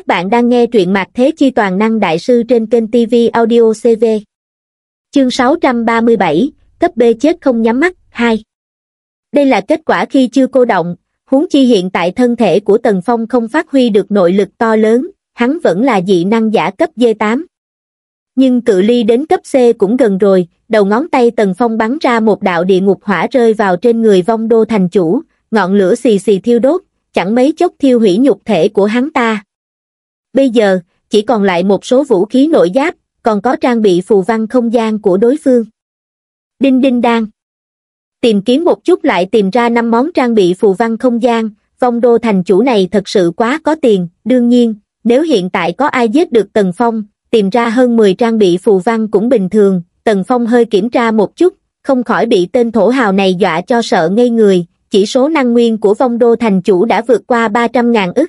Các bạn đang nghe truyện Mạc Thế Chi Toàn Năng Đại Sư trên kênh TV Audio CV. Chương 637, cấp B chết không nhắm mắt, 2. Đây là kết quả khi chưa cô động, huống chi hiện tại thân thể của Tần Phong không phát huy được nội lực to lớn, hắn vẫn là dị năng giả cấp D8. Nhưng cự ly đến cấp C cũng gần rồi, đầu ngón tay Tần Phong bắn ra một đạo địa ngục hỏa rơi vào trên người vong đô thành chủ, ngọn lửa xì xì thiêu đốt, chẳng mấy chốc thiêu hủy nhục thể của hắn ta Bây giờ, chỉ còn lại một số vũ khí nội giáp, còn có trang bị phù văn không gian của đối phương. Đinh đinh đang Tìm kiếm một chút lại tìm ra năm món trang bị phù văn không gian, vong đô thành chủ này thật sự quá có tiền, đương nhiên, nếu hiện tại có ai giết được Tần Phong, tìm ra hơn 10 trang bị phù văn cũng bình thường, Tần Phong hơi kiểm tra một chút, không khỏi bị tên thổ hào này dọa cho sợ ngây người, chỉ số năng nguyên của vong đô thành chủ đã vượt qua 300.000 ức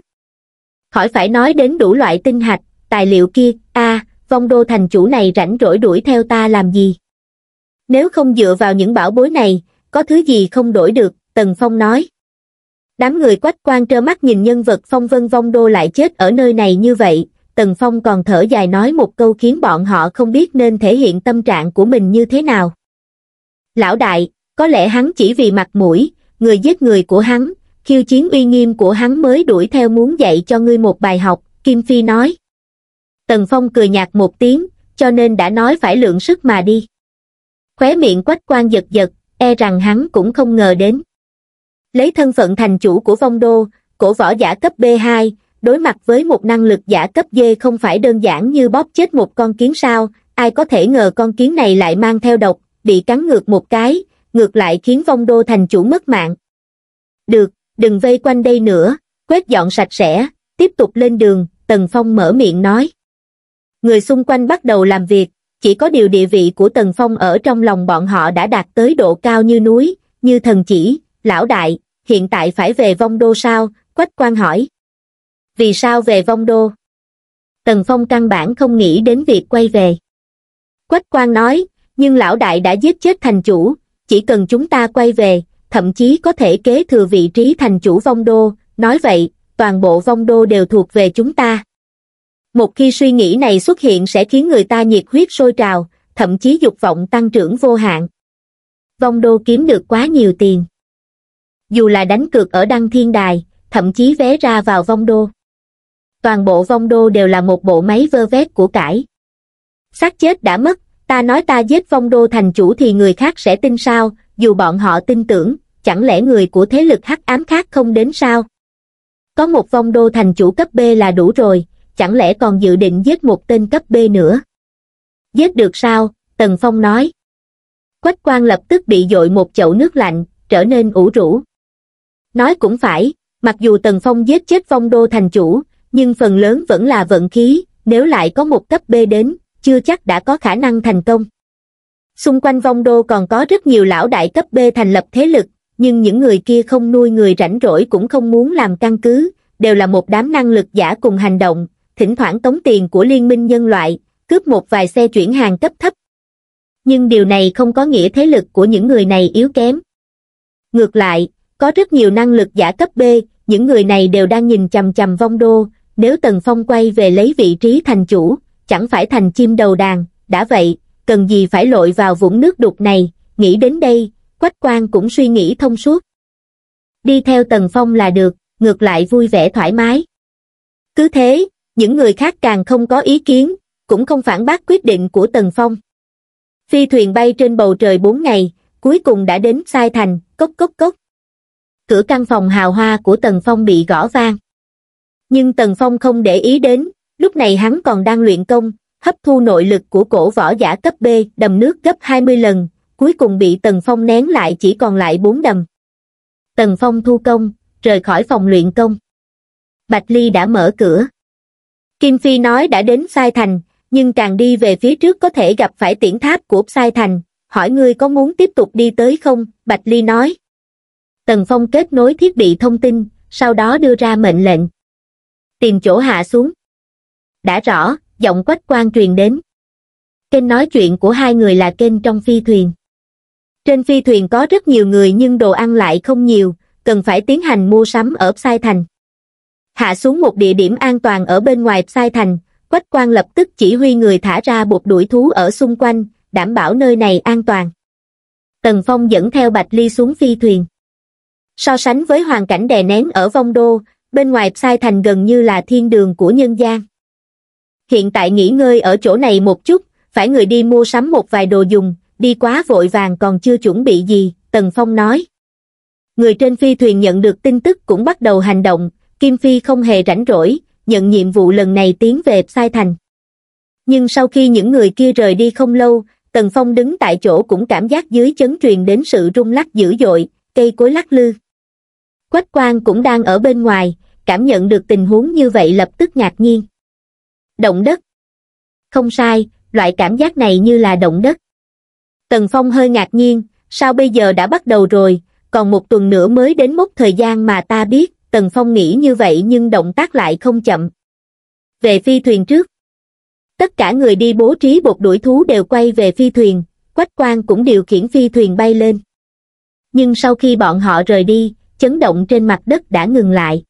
khỏi phải nói đến đủ loại tinh hạch tài liệu kia a vong đô thành chủ này rảnh rỗi đuổi theo ta làm gì nếu không dựa vào những bảo bối này có thứ gì không đổi được tần phong nói đám người quách quan trơ mắt nhìn nhân vật phong vân vong đô lại chết ở nơi này như vậy tần phong còn thở dài nói một câu khiến bọn họ không biết nên thể hiện tâm trạng của mình như thế nào lão đại có lẽ hắn chỉ vì mặt mũi người giết người của hắn khiêu chiến uy nghiêm của hắn mới đuổi theo muốn dạy cho ngươi một bài học kim phi nói tần phong cười nhạt một tiếng cho nên đã nói phải lượng sức mà đi khóe miệng quách quan giật giật e rằng hắn cũng không ngờ đến lấy thân phận thành chủ của vong đô cổ võ giả cấp b 2 đối mặt với một năng lực giả cấp d không phải đơn giản như bóp chết một con kiến sao ai có thể ngờ con kiến này lại mang theo độc bị cắn ngược một cái ngược lại khiến vong đô thành chủ mất mạng được đừng vây quanh đây nữa, quét dọn sạch sẽ, tiếp tục lên đường, Tần Phong mở miệng nói. Người xung quanh bắt đầu làm việc, chỉ có điều địa vị của Tần Phong ở trong lòng bọn họ đã đạt tới độ cao như núi, như thần chỉ, lão đại, hiện tại phải về vong đô sao, quách quan hỏi. Vì sao về vong đô? Tần Phong căn bản không nghĩ đến việc quay về. Quách quan nói, nhưng lão đại đã giết chết thành chủ, chỉ cần chúng ta quay về, thậm chí có thể kế thừa vị trí thành chủ vong đô, nói vậy, toàn bộ vong đô đều thuộc về chúng ta. Một khi suy nghĩ này xuất hiện sẽ khiến người ta nhiệt huyết sôi trào, thậm chí dục vọng tăng trưởng vô hạn. Vong đô kiếm được quá nhiều tiền. Dù là đánh cược ở đăng thiên đài, thậm chí vé ra vào vong đô. Toàn bộ vong đô đều là một bộ máy vơ vét của cải. xác chết đã mất, ta nói ta giết vong đô thành chủ thì người khác sẽ tin sao, dù bọn họ tin tưởng, chẳng lẽ người của thế lực hắc ám khác không đến sao? Có một vong đô thành chủ cấp B là đủ rồi, chẳng lẽ còn dự định giết một tên cấp B nữa? Giết được sao? Tần Phong nói. Quách Quang lập tức bị dội một chậu nước lạnh, trở nên ủ rũ. Nói cũng phải, mặc dù Tần Phong giết chết vong đô thành chủ, nhưng phần lớn vẫn là vận khí, nếu lại có một cấp B đến, chưa chắc đã có khả năng thành công. Xung quanh vong đô còn có rất nhiều lão đại cấp B thành lập thế lực, nhưng những người kia không nuôi người rảnh rỗi cũng không muốn làm căn cứ đều là một đám năng lực giả cùng hành động thỉnh thoảng tống tiền của liên minh nhân loại cướp một vài xe chuyển hàng cấp thấp nhưng điều này không có nghĩa thế lực của những người này yếu kém ngược lại có rất nhiều năng lực giả cấp b những người này đều đang nhìn chầm chầm vong đô nếu tần phong quay về lấy vị trí thành chủ chẳng phải thành chim đầu đàn đã vậy cần gì phải lội vào vũng nước đục này nghĩ đến đây Quách Quang cũng suy nghĩ thông suốt. Đi theo Tần Phong là được, ngược lại vui vẻ thoải mái. Cứ thế, những người khác càng không có ý kiến, cũng không phản bác quyết định của Tần Phong. Phi thuyền bay trên bầu trời 4 ngày, cuối cùng đã đến Sai Thành, cốc cốc cốc. Cửa căn phòng hào hoa của Tần Phong bị gõ vang. Nhưng Tần Phong không để ý đến, lúc này hắn còn đang luyện công, hấp thu nội lực của cổ võ giả cấp B đầm nước gấp 20 lần, cuối cùng bị Tần Phong nén lại chỉ còn lại bốn đầm. Tần Phong thu công, rời khỏi phòng luyện công. Bạch Ly đã mở cửa. Kim Phi nói đã đến Sai Thành, nhưng càng đi về phía trước có thể gặp phải tiễn tháp của Sai Thành, hỏi ngươi có muốn tiếp tục đi tới không, Bạch Ly nói. Tần Phong kết nối thiết bị thông tin, sau đó đưa ra mệnh lệnh. Tìm chỗ hạ xuống. Đã rõ, giọng quách quan truyền đến. Kênh nói chuyện của hai người là kênh trong phi thuyền. Trên phi thuyền có rất nhiều người nhưng đồ ăn lại không nhiều, cần phải tiến hành mua sắm ở Sai Thành. Hạ xuống một địa điểm an toàn ở bên ngoài Sai Thành, Quách Quang lập tức chỉ huy người thả ra bột đuổi thú ở xung quanh, đảm bảo nơi này an toàn. Tần Phong dẫn theo Bạch Ly xuống phi thuyền. So sánh với hoàn cảnh đè nén ở Vong Đô, bên ngoài Sai Thành gần như là thiên đường của nhân gian. Hiện tại nghỉ ngơi ở chỗ này một chút, phải người đi mua sắm một vài đồ dùng, đi quá vội vàng còn chưa chuẩn bị gì, Tần Phong nói. Người trên phi thuyền nhận được tin tức cũng bắt đầu hành động, Kim Phi không hề rảnh rỗi, nhận nhiệm vụ lần này tiến về Sai Thành. Nhưng sau khi những người kia rời đi không lâu, Tần Phong đứng tại chỗ cũng cảm giác dưới chấn truyền đến sự rung lắc dữ dội, cây cối lắc lư. Quách Quang cũng đang ở bên ngoài, cảm nhận được tình huống như vậy lập tức ngạc nhiên. Động đất. Không sai, loại cảm giác này như là động đất tần phong hơi ngạc nhiên sao bây giờ đã bắt đầu rồi còn một tuần nữa mới đến mốc thời gian mà ta biết tần phong nghĩ như vậy nhưng động tác lại không chậm về phi thuyền trước tất cả người đi bố trí bột đuổi thú đều quay về phi thuyền quách quan cũng điều khiển phi thuyền bay lên nhưng sau khi bọn họ rời đi chấn động trên mặt đất đã ngừng lại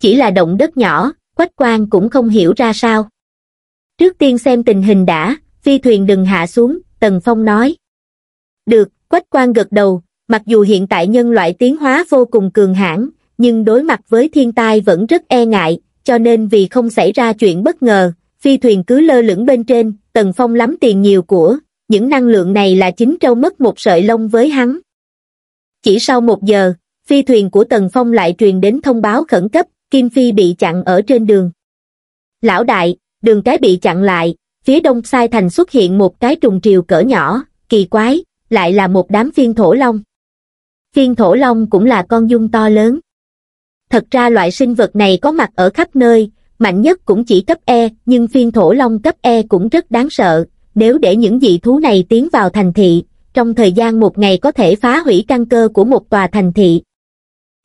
chỉ là động đất nhỏ quách quan cũng không hiểu ra sao trước tiên xem tình hình đã phi thuyền đừng hạ xuống Tần Phong nói. Được, Quách quan gật đầu, mặc dù hiện tại nhân loại tiến hóa vô cùng cường hãn, nhưng đối mặt với thiên tai vẫn rất e ngại, cho nên vì không xảy ra chuyện bất ngờ, phi thuyền cứ lơ lửng bên trên, Tần Phong lắm tiền nhiều của, những năng lượng này là chính trâu mất một sợi lông với hắn. Chỉ sau một giờ, phi thuyền của Tần Phong lại truyền đến thông báo khẩn cấp, Kim Phi bị chặn ở trên đường. Lão đại, đường cái bị chặn lại, phía đông sai thành xuất hiện một cái trùng triều cỡ nhỏ, kỳ quái, lại là một đám phiên thổ long. Phiên thổ long cũng là con dung to lớn. Thật ra loại sinh vật này có mặt ở khắp nơi, mạnh nhất cũng chỉ cấp E, nhưng phiên thổ long cấp E cũng rất đáng sợ. Nếu để những dị thú này tiến vào thành thị, trong thời gian một ngày có thể phá hủy căn cơ của một tòa thành thị.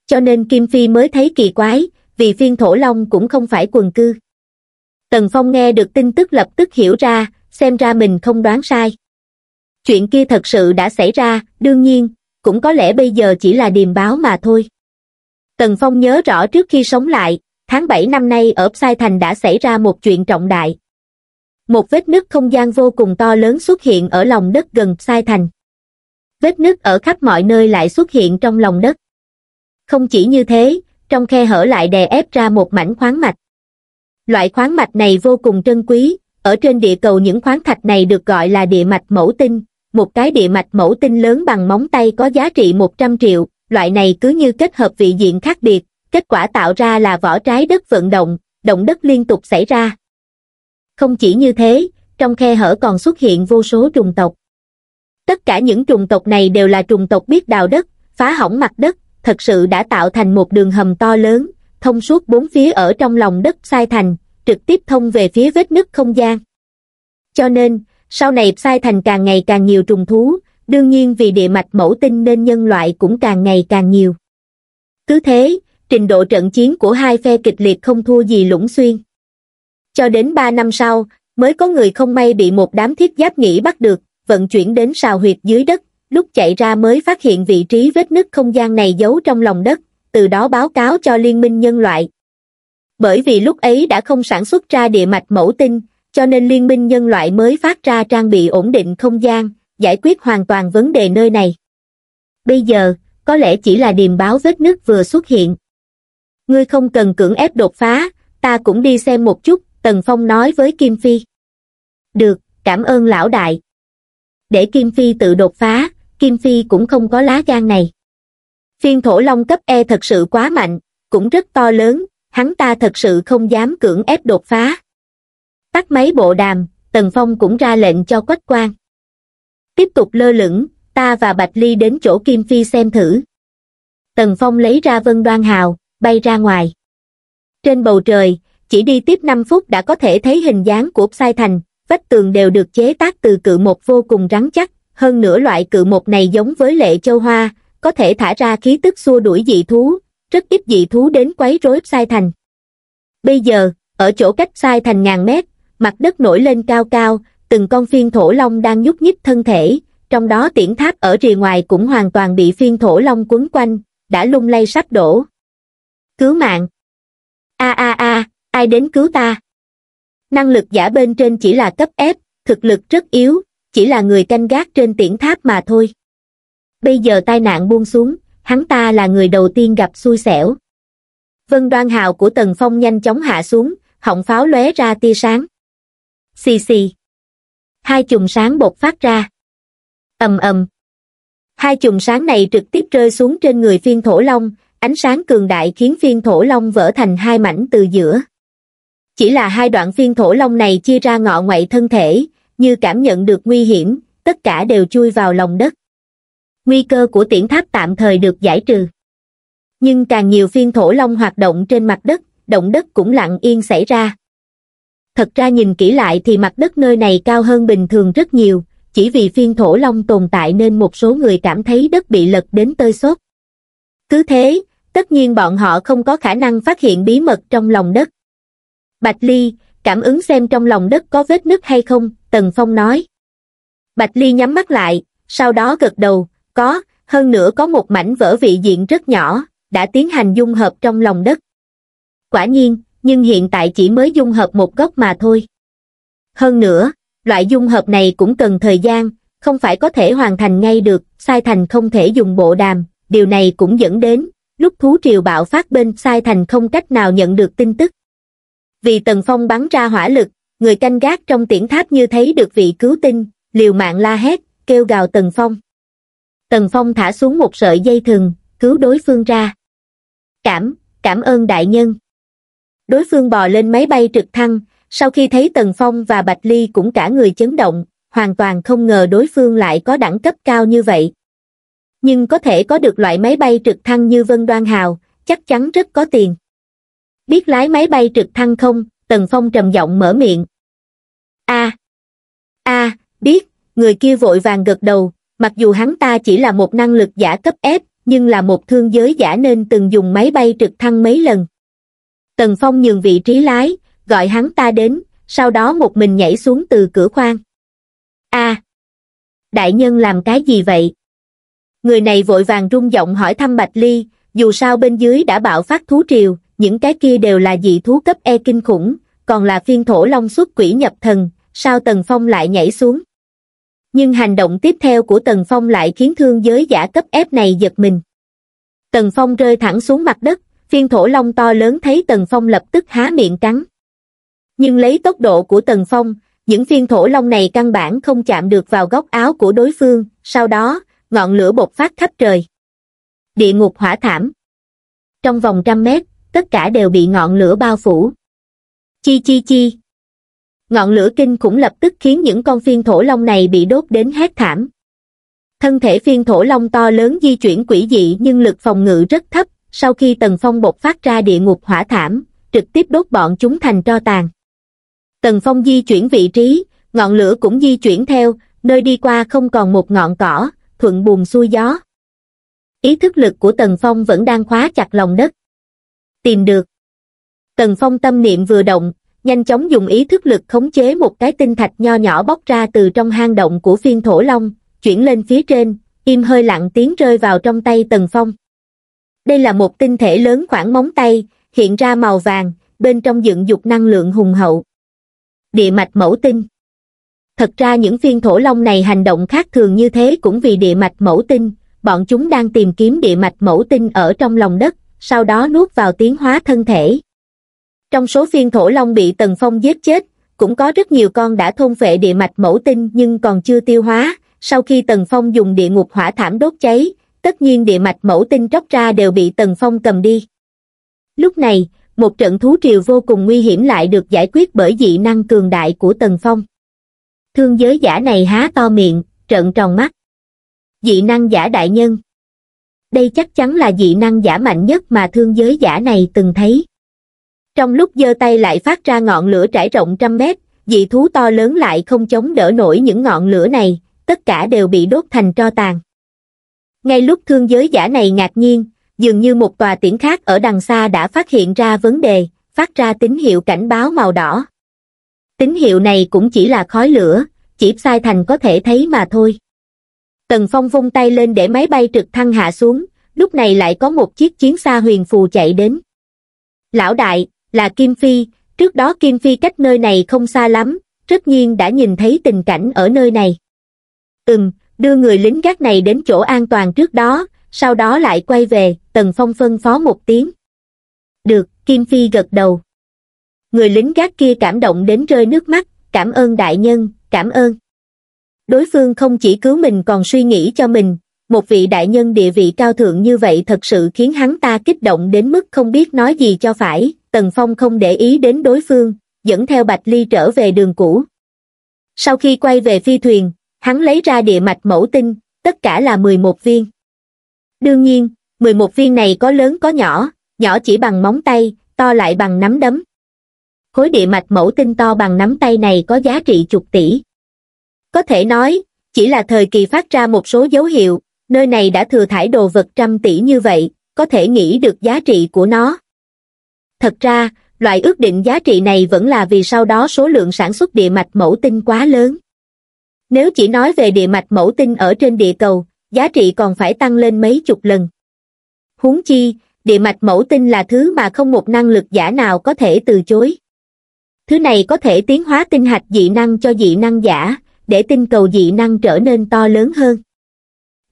Cho nên Kim Phi mới thấy kỳ quái, vì phiên thổ long cũng không phải quần cư tần phong nghe được tin tức lập tức hiểu ra xem ra mình không đoán sai chuyện kia thật sự đã xảy ra đương nhiên cũng có lẽ bây giờ chỉ là điềm báo mà thôi tần phong nhớ rõ trước khi sống lại tháng bảy năm nay ở Sai Thành đã xảy ra một chuyện trọng đại một vết nứt không gian vô cùng to lớn xuất hiện ở lòng đất gần Sai Thành vết nứt ở khắp mọi nơi lại xuất hiện trong lòng đất không chỉ như thế trong khe hở lại đè ép ra một mảnh khoáng mạch loại khoáng mạch này vô cùng trân quý ở trên địa cầu những khoáng thạch này được gọi là địa mạch mẫu tinh một cái địa mạch mẫu tinh lớn bằng móng tay có giá trị 100 triệu loại này cứ như kết hợp vị diện khác biệt kết quả tạo ra là vỏ trái đất vận động động đất liên tục xảy ra không chỉ như thế trong khe hở còn xuất hiện vô số trùng tộc tất cả những trùng tộc này đều là trùng tộc biết đào đất phá hỏng mặt đất thật sự đã tạo thành một đường hầm to lớn thông suốt bốn phía ở trong lòng đất sai thành, trực tiếp thông về phía vết nứt không gian. Cho nên, sau này sai thành càng ngày càng nhiều trùng thú, đương nhiên vì địa mạch mẫu tinh nên nhân loại cũng càng ngày càng nhiều. Cứ thế, trình độ trận chiến của hai phe kịch liệt không thua gì lũng xuyên. Cho đến ba năm sau, mới có người không may bị một đám thiết giáp nghĩ bắt được, vận chuyển đến sào huyệt dưới đất, lúc chạy ra mới phát hiện vị trí vết nứt không gian này giấu trong lòng đất, từ đó báo cáo cho Liên minh nhân loại. Bởi vì lúc ấy đã không sản xuất ra địa mạch mẫu tinh, cho nên Liên minh nhân loại mới phát ra trang bị ổn định không gian, giải quyết hoàn toàn vấn đề nơi này. Bây giờ, có lẽ chỉ là điềm báo vết nứt vừa xuất hiện. Ngươi không cần cưỡng ép đột phá, ta cũng đi xem một chút, Tần Phong nói với Kim Phi. Được, cảm ơn lão đại. Để Kim Phi tự đột phá, Kim Phi cũng không có lá gan này. Phiên thổ long cấp E thật sự quá mạnh, cũng rất to lớn, hắn ta thật sự không dám cưỡng ép đột phá. Tắt máy bộ đàm, Tần Phong cũng ra lệnh cho quách quan. Tiếp tục lơ lửng, ta và Bạch Ly đến chỗ Kim Phi xem thử. Tần Phong lấy ra vân đoan hào, bay ra ngoài. Trên bầu trời, chỉ đi tiếp 5 phút đã có thể thấy hình dáng của Psy Thành, vách tường đều được chế tác từ cự một vô cùng rắn chắc, hơn nữa loại cự một này giống với lệ châu hoa, có thể thả ra khí tức xua đuổi dị thú, rất ít dị thú đến quấy rối sai thành. Bây giờ, ở chỗ cách sai thành ngàn mét, mặt đất nổi lên cao cao, từng con phiên thổ long đang nhúc nhích thân thể, trong đó tiễn tháp ở rìa ngoài cũng hoàn toàn bị phiên thổ long quấn quanh, đã lung lay sắp đổ. Cứu mạng! A a a, ai đến cứu ta? Năng lực giả bên trên chỉ là cấp ép, thực lực rất yếu, chỉ là người canh gác trên tiễn tháp mà thôi bây giờ tai nạn buông xuống hắn ta là người đầu tiên gặp xui xẻo vân đoan hào của tần phong nhanh chóng hạ xuống họng pháo lóe ra tia sáng xì xì hai chùm sáng bột phát ra ầm ầm hai chùm sáng này trực tiếp rơi xuống trên người phiên thổ long ánh sáng cường đại khiến phiên thổ long vỡ thành hai mảnh từ giữa chỉ là hai đoạn phiên thổ long này chia ra ngọ ngoại thân thể như cảm nhận được nguy hiểm tất cả đều chui vào lòng đất nguy cơ của tiễn tháp tạm thời được giải trừ nhưng càng nhiều phiên thổ long hoạt động trên mặt đất động đất cũng lặng yên xảy ra thật ra nhìn kỹ lại thì mặt đất nơi này cao hơn bình thường rất nhiều chỉ vì phiên thổ long tồn tại nên một số người cảm thấy đất bị lật đến tơi xốp cứ thế tất nhiên bọn họ không có khả năng phát hiện bí mật trong lòng đất bạch ly cảm ứng xem trong lòng đất có vết nứt hay không tần phong nói bạch ly nhắm mắt lại sau đó gật đầu có, hơn nữa có một mảnh vỡ vị diện rất nhỏ, đã tiến hành dung hợp trong lòng đất. Quả nhiên, nhưng hiện tại chỉ mới dung hợp một góc mà thôi. Hơn nữa, loại dung hợp này cũng cần thời gian, không phải có thể hoàn thành ngay được, sai thành không thể dùng bộ đàm, điều này cũng dẫn đến, lúc thú triều bạo phát bên sai thành không cách nào nhận được tin tức. Vì Tần Phong bắn ra hỏa lực, người canh gác trong tiễn tháp như thấy được vị cứu tinh, liều mạng la hét, kêu gào Tần Phong. Tần Phong thả xuống một sợi dây thừng, cứu đối phương ra. Cảm, cảm ơn đại nhân. Đối phương bò lên máy bay trực thăng, sau khi thấy Tần Phong và Bạch Ly cũng cả người chấn động, hoàn toàn không ngờ đối phương lại có đẳng cấp cao như vậy. Nhưng có thể có được loại máy bay trực thăng như Vân Đoan Hào, chắc chắn rất có tiền. Biết lái máy bay trực thăng không? Tần Phong trầm giọng mở miệng. a a biết, người kia vội vàng gật đầu, mặc dù hắn ta chỉ là một năng lực giả cấp ép nhưng là một thương giới giả nên từng dùng máy bay trực thăng mấy lần tần phong nhường vị trí lái gọi hắn ta đến sau đó một mình nhảy xuống từ cửa khoang a đại nhân làm cái gì vậy người này vội vàng rung giọng hỏi thăm bạch ly dù sao bên dưới đã bạo phát thú triều những cái kia đều là dị thú cấp e kinh khủng còn là phiên thổ long xuất quỷ nhập thần sao tần phong lại nhảy xuống nhưng hành động tiếp theo của tần phong lại khiến thương giới giả cấp ép này giật mình tần phong rơi thẳng xuống mặt đất phiên thổ long to lớn thấy tần phong lập tức há miệng cắn nhưng lấy tốc độ của tần phong những phiên thổ long này căn bản không chạm được vào góc áo của đối phương sau đó ngọn lửa bột phát khắp trời địa ngục hỏa thảm trong vòng trăm mét tất cả đều bị ngọn lửa bao phủ chi chi chi ngọn lửa kinh cũng lập tức khiến những con phiên thổ long này bị đốt đến hét thảm. Thân thể phiên thổ long to lớn di chuyển quỷ dị nhưng lực phòng ngự rất thấp, sau khi Tần Phong bột phát ra địa ngục hỏa thảm, trực tiếp đốt bọn chúng thành tro tàn. Tần Phong di chuyển vị trí, ngọn lửa cũng di chuyển theo, nơi đi qua không còn một ngọn cỏ, thuận buồm xuôi gió. Ý thức lực của Tần Phong vẫn đang khóa chặt lòng đất. Tìm được. Tần Phong tâm niệm vừa động, nhanh chóng dùng ý thức lực khống chế một cái tinh thạch nho nhỏ bóc ra từ trong hang động của phiên thổ long, chuyển lên phía trên, im hơi lặng tiếng rơi vào trong tay Tần Phong. Đây là một tinh thể lớn khoảng móng tay, hiện ra màu vàng, bên trong dựng dục năng lượng hùng hậu. Địa mạch mẫu tinh Thật ra những phiên thổ long này hành động khác thường như thế cũng vì địa mạch mẫu tinh, bọn chúng đang tìm kiếm địa mạch mẫu tinh ở trong lòng đất, sau đó nuốt vào tiến hóa thân thể, trong số phiên thổ long bị tần phong giết chết cũng có rất nhiều con đã thôn vệ địa mạch mẫu tinh nhưng còn chưa tiêu hóa sau khi tần phong dùng địa ngục hỏa thảm đốt cháy tất nhiên địa mạch mẫu tinh tróc ra đều bị tần phong cầm đi lúc này một trận thú triều vô cùng nguy hiểm lại được giải quyết bởi dị năng cường đại của tần phong thương giới giả này há to miệng trợn tròn mắt dị năng giả đại nhân đây chắc chắn là dị năng giả mạnh nhất mà thương giới giả này từng thấy trong lúc giơ tay lại phát ra ngọn lửa trải rộng trăm mét dị thú to lớn lại không chống đỡ nổi những ngọn lửa này tất cả đều bị đốt thành tro tàn ngay lúc thương giới giả này ngạc nhiên dường như một tòa tiễn khác ở đằng xa đã phát hiện ra vấn đề phát ra tín hiệu cảnh báo màu đỏ tín hiệu này cũng chỉ là khói lửa chỉ sai thành có thể thấy mà thôi tần phong vung tay lên để máy bay trực thăng hạ xuống lúc này lại có một chiếc chiến xa huyền phù chạy đến lão đại là Kim Phi, trước đó Kim Phi cách nơi này không xa lắm, rất nhiên đã nhìn thấy tình cảnh ở nơi này. Ừm, đưa người lính gác này đến chỗ an toàn trước đó, sau đó lại quay về, Tần Phong phân phó một tiếng. Được, Kim Phi gật đầu. Người lính gác kia cảm động đến rơi nước mắt, cảm ơn đại nhân, cảm ơn. Đối phương không chỉ cứu mình còn suy nghĩ cho mình, một vị đại nhân địa vị cao thượng như vậy thật sự khiến hắn ta kích động đến mức không biết nói gì cho phải, Tần Phong không để ý đến đối phương, dẫn theo Bạch Ly trở về đường cũ. Sau khi quay về phi thuyền, hắn lấy ra địa mạch mẫu tinh, tất cả là 11 viên. Đương nhiên, 11 viên này có lớn có nhỏ, nhỏ chỉ bằng móng tay, to lại bằng nắm đấm. Khối địa mạch mẫu tinh to bằng nắm tay này có giá trị chục tỷ. Có thể nói, chỉ là thời kỳ phát ra một số dấu hiệu, nơi này đã thừa thải đồ vật trăm tỷ như vậy, có thể nghĩ được giá trị của nó. Thật ra, loại ước định giá trị này vẫn là vì sau đó số lượng sản xuất địa mạch mẫu tinh quá lớn. Nếu chỉ nói về địa mạch mẫu tinh ở trên địa cầu, giá trị còn phải tăng lên mấy chục lần. Huống chi, địa mạch mẫu tinh là thứ mà không một năng lực giả nào có thể từ chối. Thứ này có thể tiến hóa tinh hạch dị năng cho dị năng giả, để tinh cầu dị năng trở nên to lớn hơn.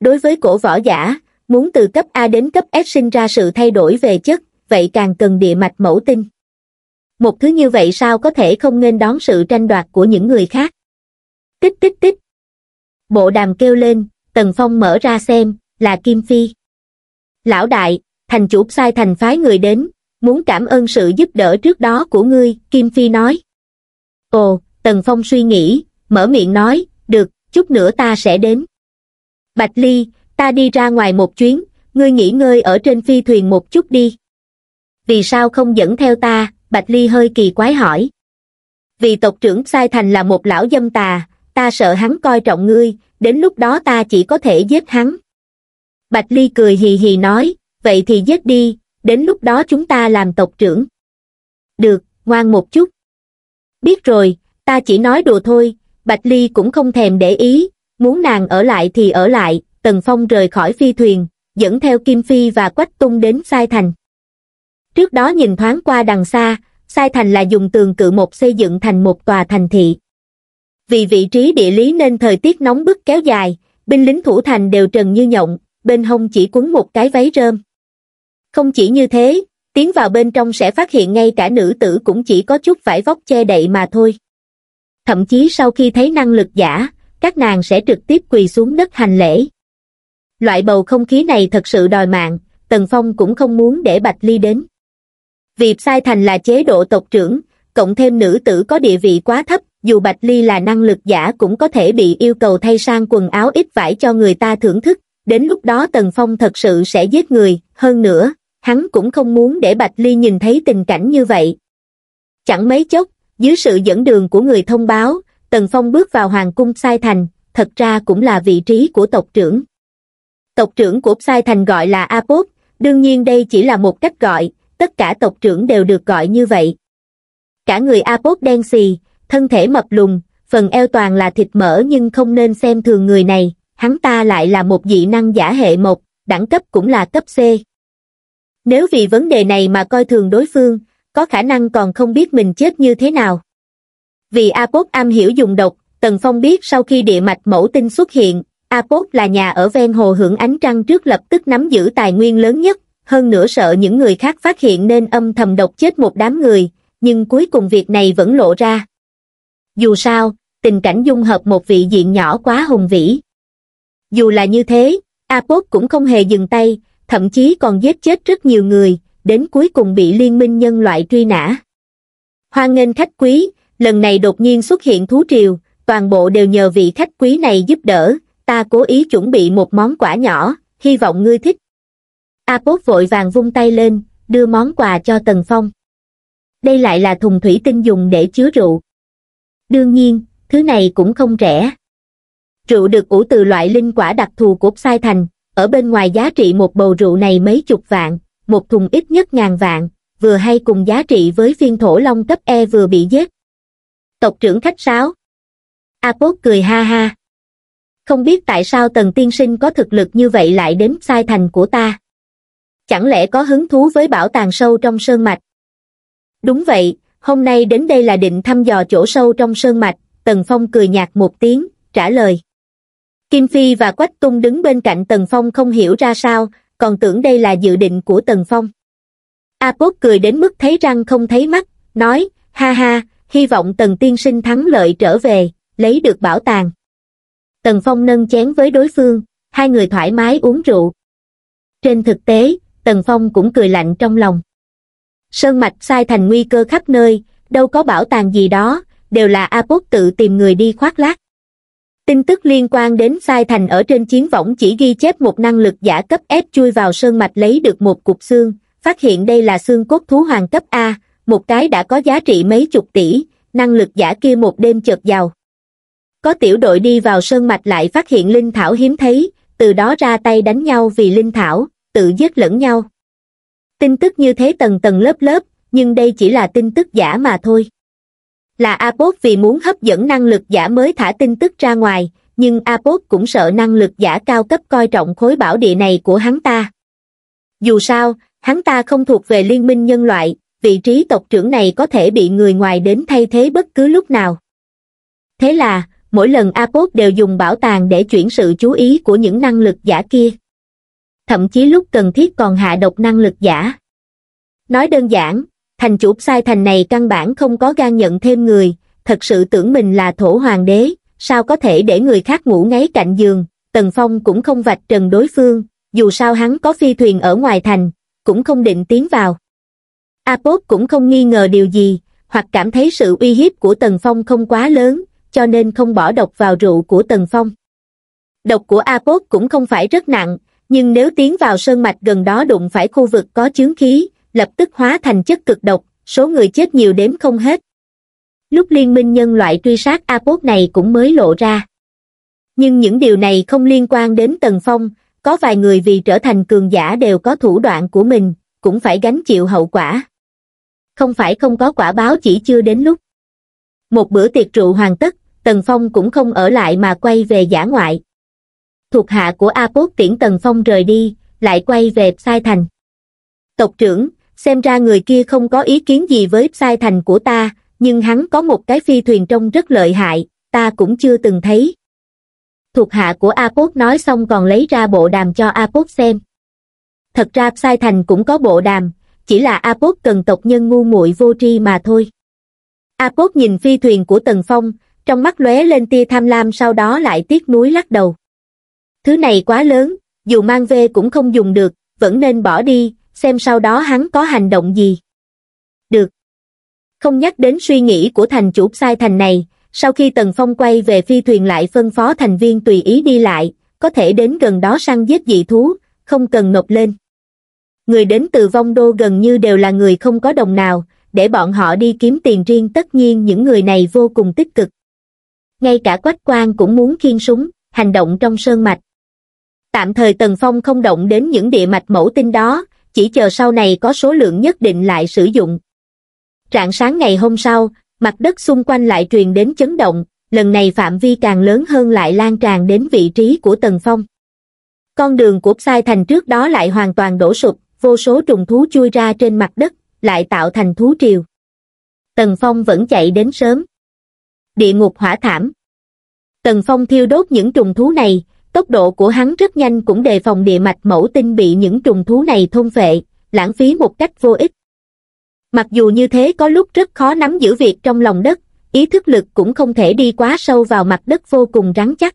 Đối với cổ võ giả, muốn từ cấp A đến cấp S sinh ra sự thay đổi về chất, vậy càng cần địa mạch mẫu tinh. Một thứ như vậy sao có thể không nên đón sự tranh đoạt của những người khác? Tích tích tích. Bộ đàm kêu lên, Tần Phong mở ra xem, là Kim Phi. Lão đại, thành chủ sai thành phái người đến, muốn cảm ơn sự giúp đỡ trước đó của ngươi, Kim Phi nói. Ồ, Tần Phong suy nghĩ, mở miệng nói, được, chút nữa ta sẽ đến. Bạch Ly, ta đi ra ngoài một chuyến, ngươi nghỉ ngơi ở trên phi thuyền một chút đi. Vì sao không dẫn theo ta, Bạch Ly hơi kỳ quái hỏi. Vì tộc trưởng Sai Thành là một lão dâm tà, ta sợ hắn coi trọng ngươi, đến lúc đó ta chỉ có thể giết hắn. Bạch Ly cười hì hì nói, vậy thì giết đi, đến lúc đó chúng ta làm tộc trưởng. Được, ngoan một chút. Biết rồi, ta chỉ nói đùa thôi, Bạch Ly cũng không thèm để ý, muốn nàng ở lại thì ở lại, Tần Phong rời khỏi phi thuyền, dẫn theo Kim Phi và Quách Tung đến Sai Thành. Trước đó nhìn thoáng qua đằng xa, Sai Thành là dùng tường cự một xây dựng thành một tòa thành thị. Vì vị trí địa lý nên thời tiết nóng bức kéo dài, binh lính thủ thành đều trần như nhộng, bên hông chỉ quấn một cái váy rơm. Không chỉ như thế, tiến vào bên trong sẽ phát hiện ngay cả nữ tử cũng chỉ có chút vải vóc che đậy mà thôi. Thậm chí sau khi thấy năng lực giả, các nàng sẽ trực tiếp quỳ xuống đất hành lễ. Loại bầu không khí này thật sự đòi mạng, Tần Phong cũng không muốn để Bạch Ly đến. Việc sai thành là chế độ tộc trưởng, cộng thêm nữ tử có địa vị quá thấp, dù Bạch Ly là năng lực giả cũng có thể bị yêu cầu thay sang quần áo ít vải cho người ta thưởng thức, đến lúc đó Tần Phong thật sự sẽ giết người, hơn nữa, hắn cũng không muốn để Bạch Ly nhìn thấy tình cảnh như vậy. Chẳng mấy chốc, dưới sự dẫn đường của người thông báo, Tần Phong bước vào Hoàng cung Sai Thành, thật ra cũng là vị trí của tộc trưởng. Tộc trưởng của Sai Thành gọi là Apop, đương nhiên đây chỉ là một cách gọi, tất cả tộc trưởng đều được gọi như vậy. Cả người Apop đen xì, thân thể mập lùn, phần eo toàn là thịt mỡ nhưng không nên xem thường người này, hắn ta lại là một dị năng giả hệ một, đẳng cấp cũng là cấp C. Nếu vì vấn đề này mà coi thường đối phương, có khả năng còn không biết mình chết như thế nào vì apốt am hiểu dùng độc tần phong biết sau khi địa mạch mẫu tinh xuất hiện apốt là nhà ở ven hồ hưởng ánh trăng trước lập tức nắm giữ tài nguyên lớn nhất hơn nữa sợ những người khác phát hiện nên âm thầm độc chết một đám người nhưng cuối cùng việc này vẫn lộ ra dù sao tình cảnh dung hợp một vị diện nhỏ quá hùng vĩ dù là như thế apốt cũng không hề dừng tay thậm chí còn giết chết rất nhiều người đến cuối cùng bị liên minh nhân loại truy nã hoan nghênh khách quý lần này đột nhiên xuất hiện thú triều, toàn bộ đều nhờ vị khách quý này giúp đỡ, ta cố ý chuẩn bị một món quà nhỏ, hy vọng ngươi thích. Apốt vội vàng vung tay lên, đưa món quà cho Tần Phong. Đây lại là thùng thủy tinh dùng để chứa rượu. Đương nhiên, thứ này cũng không rẻ. Rượu được ủ từ loại linh quả đặc thù của Sai Thành, ở bên ngoài giá trị một bầu rượu này mấy chục vạn, một thùng ít nhất ngàn vạn, vừa hay cùng giá trị với viên thổ long cấp E vừa bị giết, tộc trưởng khách sáo apốt cười ha ha không biết tại sao tần tiên sinh có thực lực như vậy lại đến sai thành của ta chẳng lẽ có hứng thú với bảo tàng sâu trong sơn mạch đúng vậy hôm nay đến đây là định thăm dò chỗ sâu trong sơn mạch tần phong cười nhạt một tiếng trả lời kim phi và quách tung đứng bên cạnh tần phong không hiểu ra sao còn tưởng đây là dự định của tần phong apốt cười đến mức thấy răng không thấy mắt nói ha ha hy vọng tần tiên sinh thắng lợi trở về, lấy được bảo tàng. Tần Phong nâng chén với đối phương, hai người thoải mái uống rượu. Trên thực tế, Tần Phong cũng cười lạnh trong lòng. Sơn mạch sai thành nguy cơ khắp nơi, đâu có bảo tàng gì đó, đều là a Apốt tự tìm người đi khoác lác. Tin tức liên quan đến sai thành ở trên chiến võng chỉ ghi chép một năng lực giả cấp S chui vào sơn mạch lấy được một cục xương, phát hiện đây là xương cốt thú hoàng cấp A, một cái đã có giá trị mấy chục tỷ năng lực giả kia một đêm chợt giàu có tiểu đội đi vào sơn mạch lại phát hiện linh thảo hiếm thấy từ đó ra tay đánh nhau vì linh thảo tự giết lẫn nhau tin tức như thế tầng tầng lớp lớp nhưng đây chỉ là tin tức giả mà thôi là apop vì muốn hấp dẫn năng lực giả mới thả tin tức ra ngoài nhưng apop cũng sợ năng lực giả cao cấp coi trọng khối bảo địa này của hắn ta dù sao hắn ta không thuộc về liên minh nhân loại vị trí tộc trưởng này có thể bị người ngoài đến thay thế bất cứ lúc nào. Thế là, mỗi lần apoc đều dùng bảo tàng để chuyển sự chú ý của những năng lực giả kia. Thậm chí lúc cần thiết còn hạ độc năng lực giả. Nói đơn giản, thành chủ sai thành này căn bản không có gan nhận thêm người, thật sự tưởng mình là thổ hoàng đế, sao có thể để người khác ngủ ngáy cạnh giường, Tần Phong cũng không vạch trần đối phương, dù sao hắn có phi thuyền ở ngoài thành, cũng không định tiến vào. Apốt cũng không nghi ngờ điều gì, hoặc cảm thấy sự uy hiếp của Tần Phong không quá lớn, cho nên không bỏ độc vào rượu của Tần Phong. Độc của Apốt cũng không phải rất nặng, nhưng nếu tiến vào sơn mạch gần đó đụng phải khu vực có chướng khí, lập tức hóa thành chất cực độc, số người chết nhiều đếm không hết. Lúc liên minh nhân loại truy sát Apốt này cũng mới lộ ra. Nhưng những điều này không liên quan đến Tần Phong, có vài người vì trở thành cường giả đều có thủ đoạn của mình, cũng phải gánh chịu hậu quả không phải không có quả báo chỉ chưa đến lúc một bữa tiệc rượu hoàn tất tần phong cũng không ở lại mà quay về giả ngoại thuộc hạ của a Pốt tiễn tần phong rời đi lại quay về sai thành tộc trưởng xem ra người kia không có ý kiến gì với sai thành của ta nhưng hắn có một cái phi thuyền trông rất lợi hại ta cũng chưa từng thấy thuộc hạ của a Pốt nói xong còn lấy ra bộ đàm cho a Pốt xem thật ra sai thành cũng có bộ đàm chỉ là Apốt cần tộc nhân ngu muội vô tri mà thôi. Apốt nhìn phi thuyền của Tần Phong, trong mắt lóe lên tia tham lam sau đó lại tiếc nuối lắc đầu. Thứ này quá lớn, dù mang về cũng không dùng được, vẫn nên bỏ đi, xem sau đó hắn có hành động gì. Được. Không nhắc đến suy nghĩ của thành chủ sai thành này, sau khi Tần Phong quay về phi thuyền lại phân phó thành viên tùy ý đi lại, có thể đến gần đó săn giết dị thú, không cần nộp lên người đến từ vong đô gần như đều là người không có đồng nào, để bọn họ đi kiếm tiền riêng tất nhiên những người này vô cùng tích cực. Ngay cả quách quan cũng muốn khiên súng, hành động trong sơn mạch. Tạm thời Tần Phong không động đến những địa mạch mẫu tinh đó, chỉ chờ sau này có số lượng nhất định lại sử dụng. trạng sáng ngày hôm sau, mặt đất xung quanh lại truyền đến chấn động, lần này phạm vi càng lớn hơn lại lan tràn đến vị trí của Tần Phong. Con đường của Sai Thành trước đó lại hoàn toàn đổ sụp, vô số trùng thú chui ra trên mặt đất, lại tạo thành thú triều. Tần Phong vẫn chạy đến sớm. Địa ngục hỏa thảm. Tần Phong thiêu đốt những trùng thú này, tốc độ của hắn rất nhanh cũng đề phòng địa mạch mẫu tinh bị những trùng thú này thôn vệ lãng phí một cách vô ích. Mặc dù như thế có lúc rất khó nắm giữ việc trong lòng đất, ý thức lực cũng không thể đi quá sâu vào mặt đất vô cùng rắn chắc.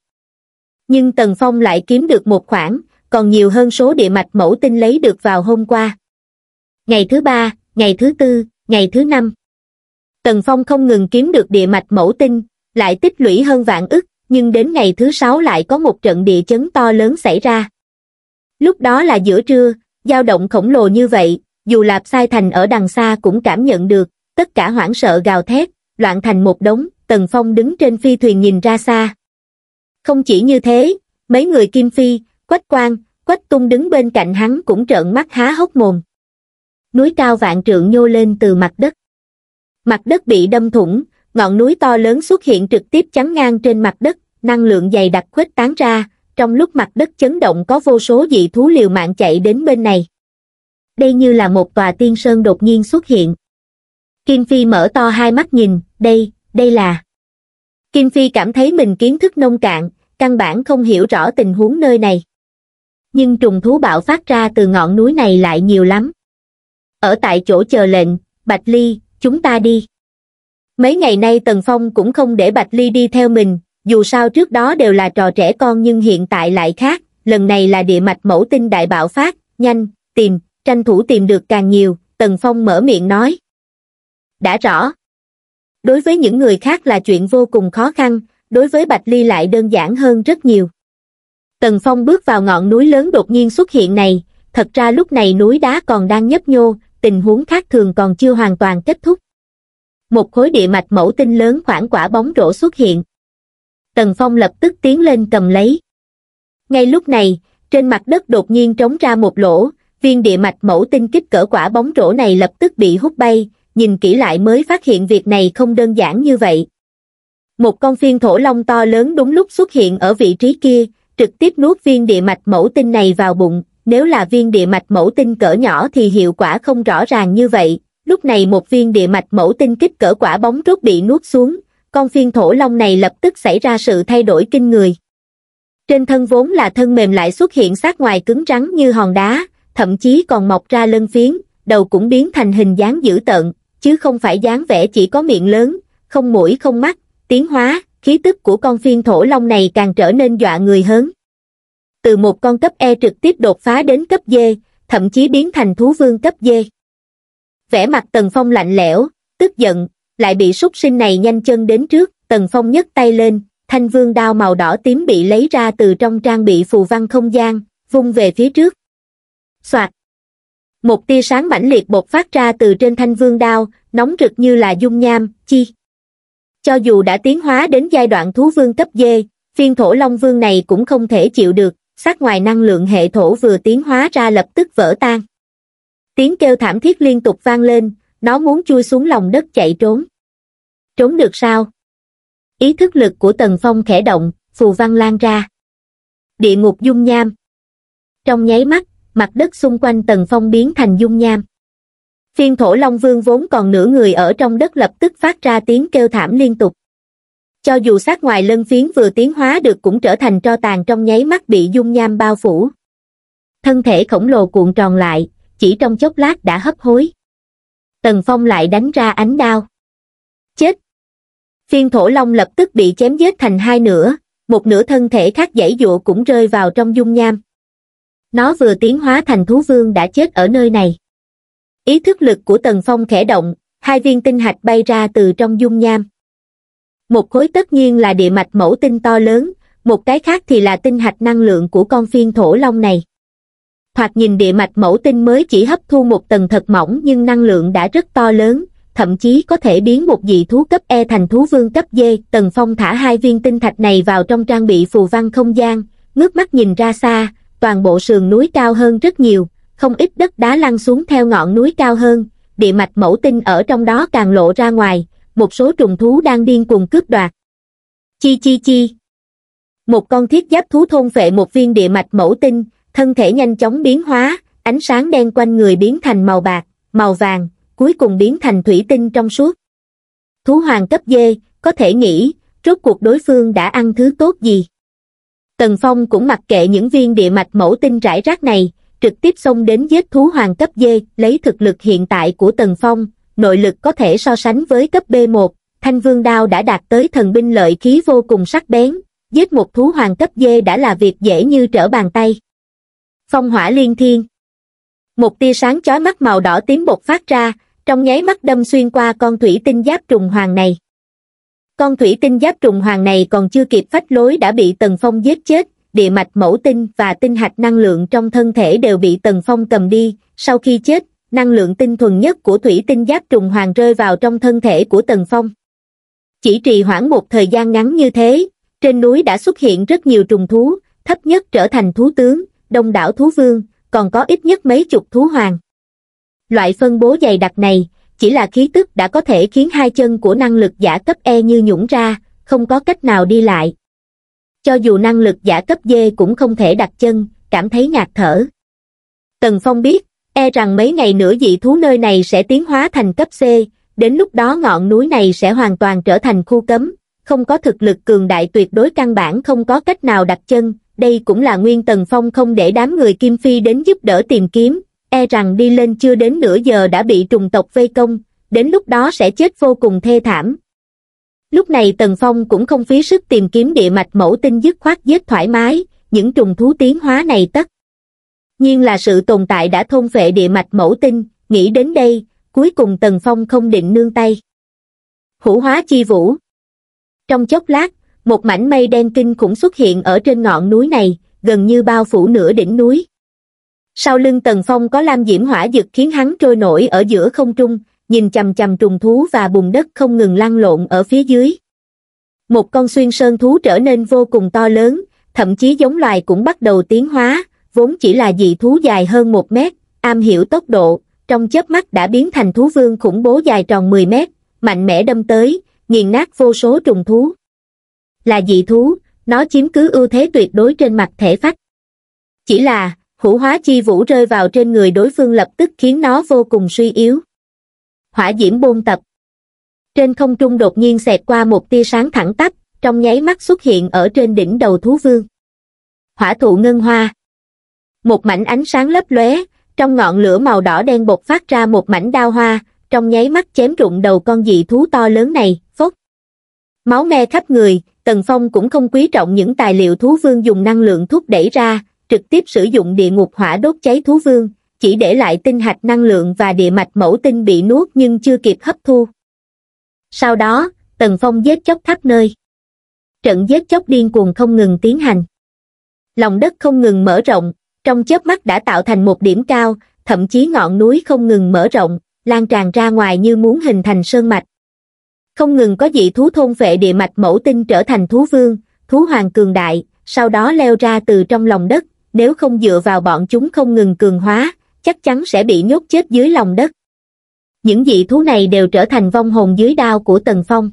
Nhưng Tần Phong lại kiếm được một khoảng còn nhiều hơn số địa mạch mẫu tinh lấy được vào hôm qua ngày thứ ba ngày thứ tư ngày thứ năm tần phong không ngừng kiếm được địa mạch mẫu tinh lại tích lũy hơn vạn ức nhưng đến ngày thứ sáu lại có một trận địa chấn to lớn xảy ra lúc đó là giữa trưa dao động khổng lồ như vậy dù lạp sai thành ở đằng xa cũng cảm nhận được tất cả hoảng sợ gào thét loạn thành một đống tần phong đứng trên phi thuyền nhìn ra xa không chỉ như thế mấy người kim phi Quách Quang, Quách Tung đứng bên cạnh hắn cũng trợn mắt há hốc mồm. Núi cao vạn trượng nhô lên từ mặt đất. Mặt đất bị đâm thủng, ngọn núi to lớn xuất hiện trực tiếp chắn ngang trên mặt đất, năng lượng dày đặc khuếch tán ra, trong lúc mặt đất chấn động có vô số dị thú liều mạng chạy đến bên này. Đây như là một tòa tiên sơn đột nhiên xuất hiện. Kim Phi mở to hai mắt nhìn, đây, đây là... Kim Phi cảm thấy mình kiến thức nông cạn, căn bản không hiểu rõ tình huống nơi này nhưng trùng thú bạo phát ra từ ngọn núi này lại nhiều lắm ở tại chỗ chờ lệnh bạch ly chúng ta đi mấy ngày nay tần phong cũng không để bạch ly đi theo mình dù sao trước đó đều là trò trẻ con nhưng hiện tại lại khác lần này là địa mạch mẫu tinh đại bạo phát nhanh tìm tranh thủ tìm được càng nhiều tần phong mở miệng nói đã rõ đối với những người khác là chuyện vô cùng khó khăn đối với bạch ly lại đơn giản hơn rất nhiều Tần Phong bước vào ngọn núi lớn đột nhiên xuất hiện này, thật ra lúc này núi đá còn đang nhấp nhô, tình huống khác thường còn chưa hoàn toàn kết thúc. Một khối địa mạch mẫu tinh lớn khoảng quả bóng rổ xuất hiện. Tần Phong lập tức tiến lên cầm lấy. Ngay lúc này, trên mặt đất đột nhiên trống ra một lỗ, viên địa mạch mẫu tinh kích cỡ quả bóng rổ này lập tức bị hút bay, nhìn kỹ lại mới phát hiện việc này không đơn giản như vậy. Một con phiên thổ long to lớn đúng lúc xuất hiện ở vị trí kia, trực tiếp nuốt viên địa mạch mẫu tinh này vào bụng, nếu là viên địa mạch mẫu tinh cỡ nhỏ thì hiệu quả không rõ ràng như vậy, lúc này một viên địa mạch mẫu tinh kích cỡ quả bóng rốt bị nuốt xuống, con phiên thổ long này lập tức xảy ra sự thay đổi kinh người. Trên thân vốn là thân mềm lại xuất hiện sát ngoài cứng rắn như hòn đá, thậm chí còn mọc ra lân phiến, đầu cũng biến thành hình dáng dữ tợn, chứ không phải dáng vẻ chỉ có miệng lớn, không mũi không mắt, tiến hóa, khí tức của con phiên thổ long này càng trở nên dọa người hơn. Từ một con cấp E trực tiếp đột phá đến cấp D, thậm chí biến thành thú vương cấp D. Vẻ mặt Tần Phong lạnh lẽo, tức giận, lại bị súc sinh này nhanh chân đến trước, Tần Phong nhấc tay lên, thanh vương đao màu đỏ tím bị lấy ra từ trong trang bị phù văn không gian, vung về phía trước. Soạt! Một tia sáng mãnh liệt bột phát ra từ trên thanh vương đao, nóng rực như là dung nham, chi cho dù đã tiến hóa đến giai đoạn thú vương cấp dê, phiên thổ long vương này cũng không thể chịu được, sát ngoài năng lượng hệ thổ vừa tiến hóa ra lập tức vỡ tan. Tiếng kêu thảm thiết liên tục vang lên, nó muốn chui xuống lòng đất chạy trốn. Trốn được sao? Ý thức lực của Tần Phong khẽ động, phù văn lan ra. Địa ngục dung nham. Trong nháy mắt, mặt đất xung quanh Tần Phong biến thành dung nham phiên thổ long vương vốn còn nửa người ở trong đất lập tức phát ra tiếng kêu thảm liên tục cho dù sát ngoài lân phiến vừa tiến hóa được cũng trở thành tro tàn trong nháy mắt bị dung nham bao phủ thân thể khổng lồ cuộn tròn lại chỉ trong chốc lát đã hấp hối tần phong lại đánh ra ánh đao chết phiên thổ long lập tức bị chém giết thành hai nửa một nửa thân thể khác dãy dụa cũng rơi vào trong dung nham nó vừa tiến hóa thành thú vương đã chết ở nơi này ý thức lực của tần phong khẽ động hai viên tinh hạch bay ra từ trong dung nham một khối tất nhiên là địa mạch mẫu tinh to lớn một cái khác thì là tinh hạch năng lượng của con phiên thổ long này thoạt nhìn địa mạch mẫu tinh mới chỉ hấp thu một tầng thật mỏng nhưng năng lượng đã rất to lớn thậm chí có thể biến một dị thú cấp E thành thú vương cấp D. Tần Phong thả hai viên tinh thạch này vào trong trang bị phù văn không gian, ngước mắt nhìn ra xa, toàn bộ sườn núi cao hơn rất nhiều, không ít đất đá lăn xuống theo ngọn núi cao hơn địa mạch mẫu tinh ở trong đó càng lộ ra ngoài một số trùng thú đang điên cuồng cướp đoạt chi chi chi một con thiết giáp thú thôn vệ một viên địa mạch mẫu tinh thân thể nhanh chóng biến hóa ánh sáng đen quanh người biến thành màu bạc màu vàng cuối cùng biến thành thủy tinh trong suốt thú hoàng cấp dê có thể nghĩ rốt cuộc đối phương đã ăn thứ tốt gì tần phong cũng mặc kệ những viên địa mạch mẫu tinh rải rác này trực tiếp xông đến giết thú hoàng cấp D, lấy thực lực hiện tại của Tần Phong, nội lực có thể so sánh với cấp B1, thanh vương đao đã đạt tới thần binh lợi khí vô cùng sắc bén, giết một thú hoàng cấp D đã là việc dễ như trở bàn tay. Phong hỏa liên thiên Một tia sáng chói mắt màu đỏ tím bột phát ra, trong nháy mắt đâm xuyên qua con thủy tinh giáp trùng hoàng này. Con thủy tinh giáp trùng hoàng này còn chưa kịp phách lối đã bị Tần Phong giết chết, địa mạch mẫu tinh và tinh hạch năng lượng trong thân thể đều bị Tần Phong cầm đi, sau khi chết, năng lượng tinh thuần nhất của thủy tinh giáp trùng hoàng rơi vào trong thân thể của Tần Phong. Chỉ trì hoãn một thời gian ngắn như thế, trên núi đã xuất hiện rất nhiều trùng thú, thấp nhất trở thành thú tướng, đông đảo thú vương, còn có ít nhất mấy chục thú hoàng. Loại phân bố dày đặc này, chỉ là khí tức đã có thể khiến hai chân của năng lực giả cấp E như nhũng ra, không có cách nào đi lại cho dù năng lực giả cấp dê cũng không thể đặt chân, cảm thấy ngạt thở. Tần Phong biết, e rằng mấy ngày nữa dị thú nơi này sẽ tiến hóa thành cấp C, đến lúc đó ngọn núi này sẽ hoàn toàn trở thành khu cấm, không có thực lực cường đại tuyệt đối căn bản không có cách nào đặt chân, đây cũng là nguyên Tần Phong không để đám người Kim Phi đến giúp đỡ tìm kiếm, e rằng đi lên chưa đến nửa giờ đã bị trùng tộc vây công, đến lúc đó sẽ chết vô cùng thê thảm, Lúc này Tần Phong cũng không phí sức tìm kiếm địa mạch mẫu tinh dứt khoát giết thoải mái, những trùng thú tiến hóa này tất. Nhiên là sự tồn tại đã thôn phệ địa mạch mẫu tinh, nghĩ đến đây, cuối cùng Tần Phong không định nương tay. Hữu hóa chi vũ. Trong chốc lát, một mảnh mây đen kinh cũng xuất hiện ở trên ngọn núi này, gần như bao phủ nửa đỉnh núi. Sau lưng Tần Phong có lam diễm hỏa dực khiến hắn trôi nổi ở giữa không trung, nhìn chầm chầm trùng thú và bùn đất không ngừng lăn lộn ở phía dưới một con xuyên sơn thú trở nên vô cùng to lớn thậm chí giống loài cũng bắt đầu tiến hóa vốn chỉ là dị thú dài hơn một mét am hiểu tốc độ trong chớp mắt đã biến thành thú vương khủng bố dài tròn 10 mét mạnh mẽ đâm tới nghiền nát vô số trùng thú là dị thú nó chiếm cứ ưu thế tuyệt đối trên mặt thể phách chỉ là hữu hóa chi vũ rơi vào trên người đối phương lập tức khiến nó vô cùng suy yếu hỏa diễm buông tập. Trên không trung đột nhiên xẹt qua một tia sáng thẳng tắp, trong nháy mắt xuất hiện ở trên đỉnh đầu thú vương. Hỏa thụ ngân hoa. Một mảnh ánh sáng lấp lóe, trong ngọn lửa màu đỏ đen bột phát ra một mảnh đao hoa, trong nháy mắt chém rụng đầu con dị thú to lớn này, phốt. Máu me khắp người, Tần Phong cũng không quý trọng những tài liệu thú vương dùng năng lượng thúc đẩy ra, trực tiếp sử dụng địa ngục hỏa đốt cháy thú vương, chỉ để lại tinh hạch năng lượng và địa mạch mẫu tinh bị nuốt nhưng chưa kịp hấp thu. Sau đó, Tần Phong giết chóc khắp nơi. Trận giết chóc điên cuồng không ngừng tiến hành. Lòng đất không ngừng mở rộng, trong chớp mắt đã tạo thành một điểm cao, thậm chí ngọn núi không ngừng mở rộng, lan tràn ra ngoài như muốn hình thành sơn mạch. Không ngừng có dị thú thôn vệ địa mạch mẫu tinh trở thành thú vương, thú hoàng cường đại, sau đó leo ra từ trong lòng đất, nếu không dựa vào bọn chúng không ngừng cường hóa, chắc chắn sẽ bị nhốt chết dưới lòng đất những dị thú này đều trở thành vong hồn dưới đao của tần phong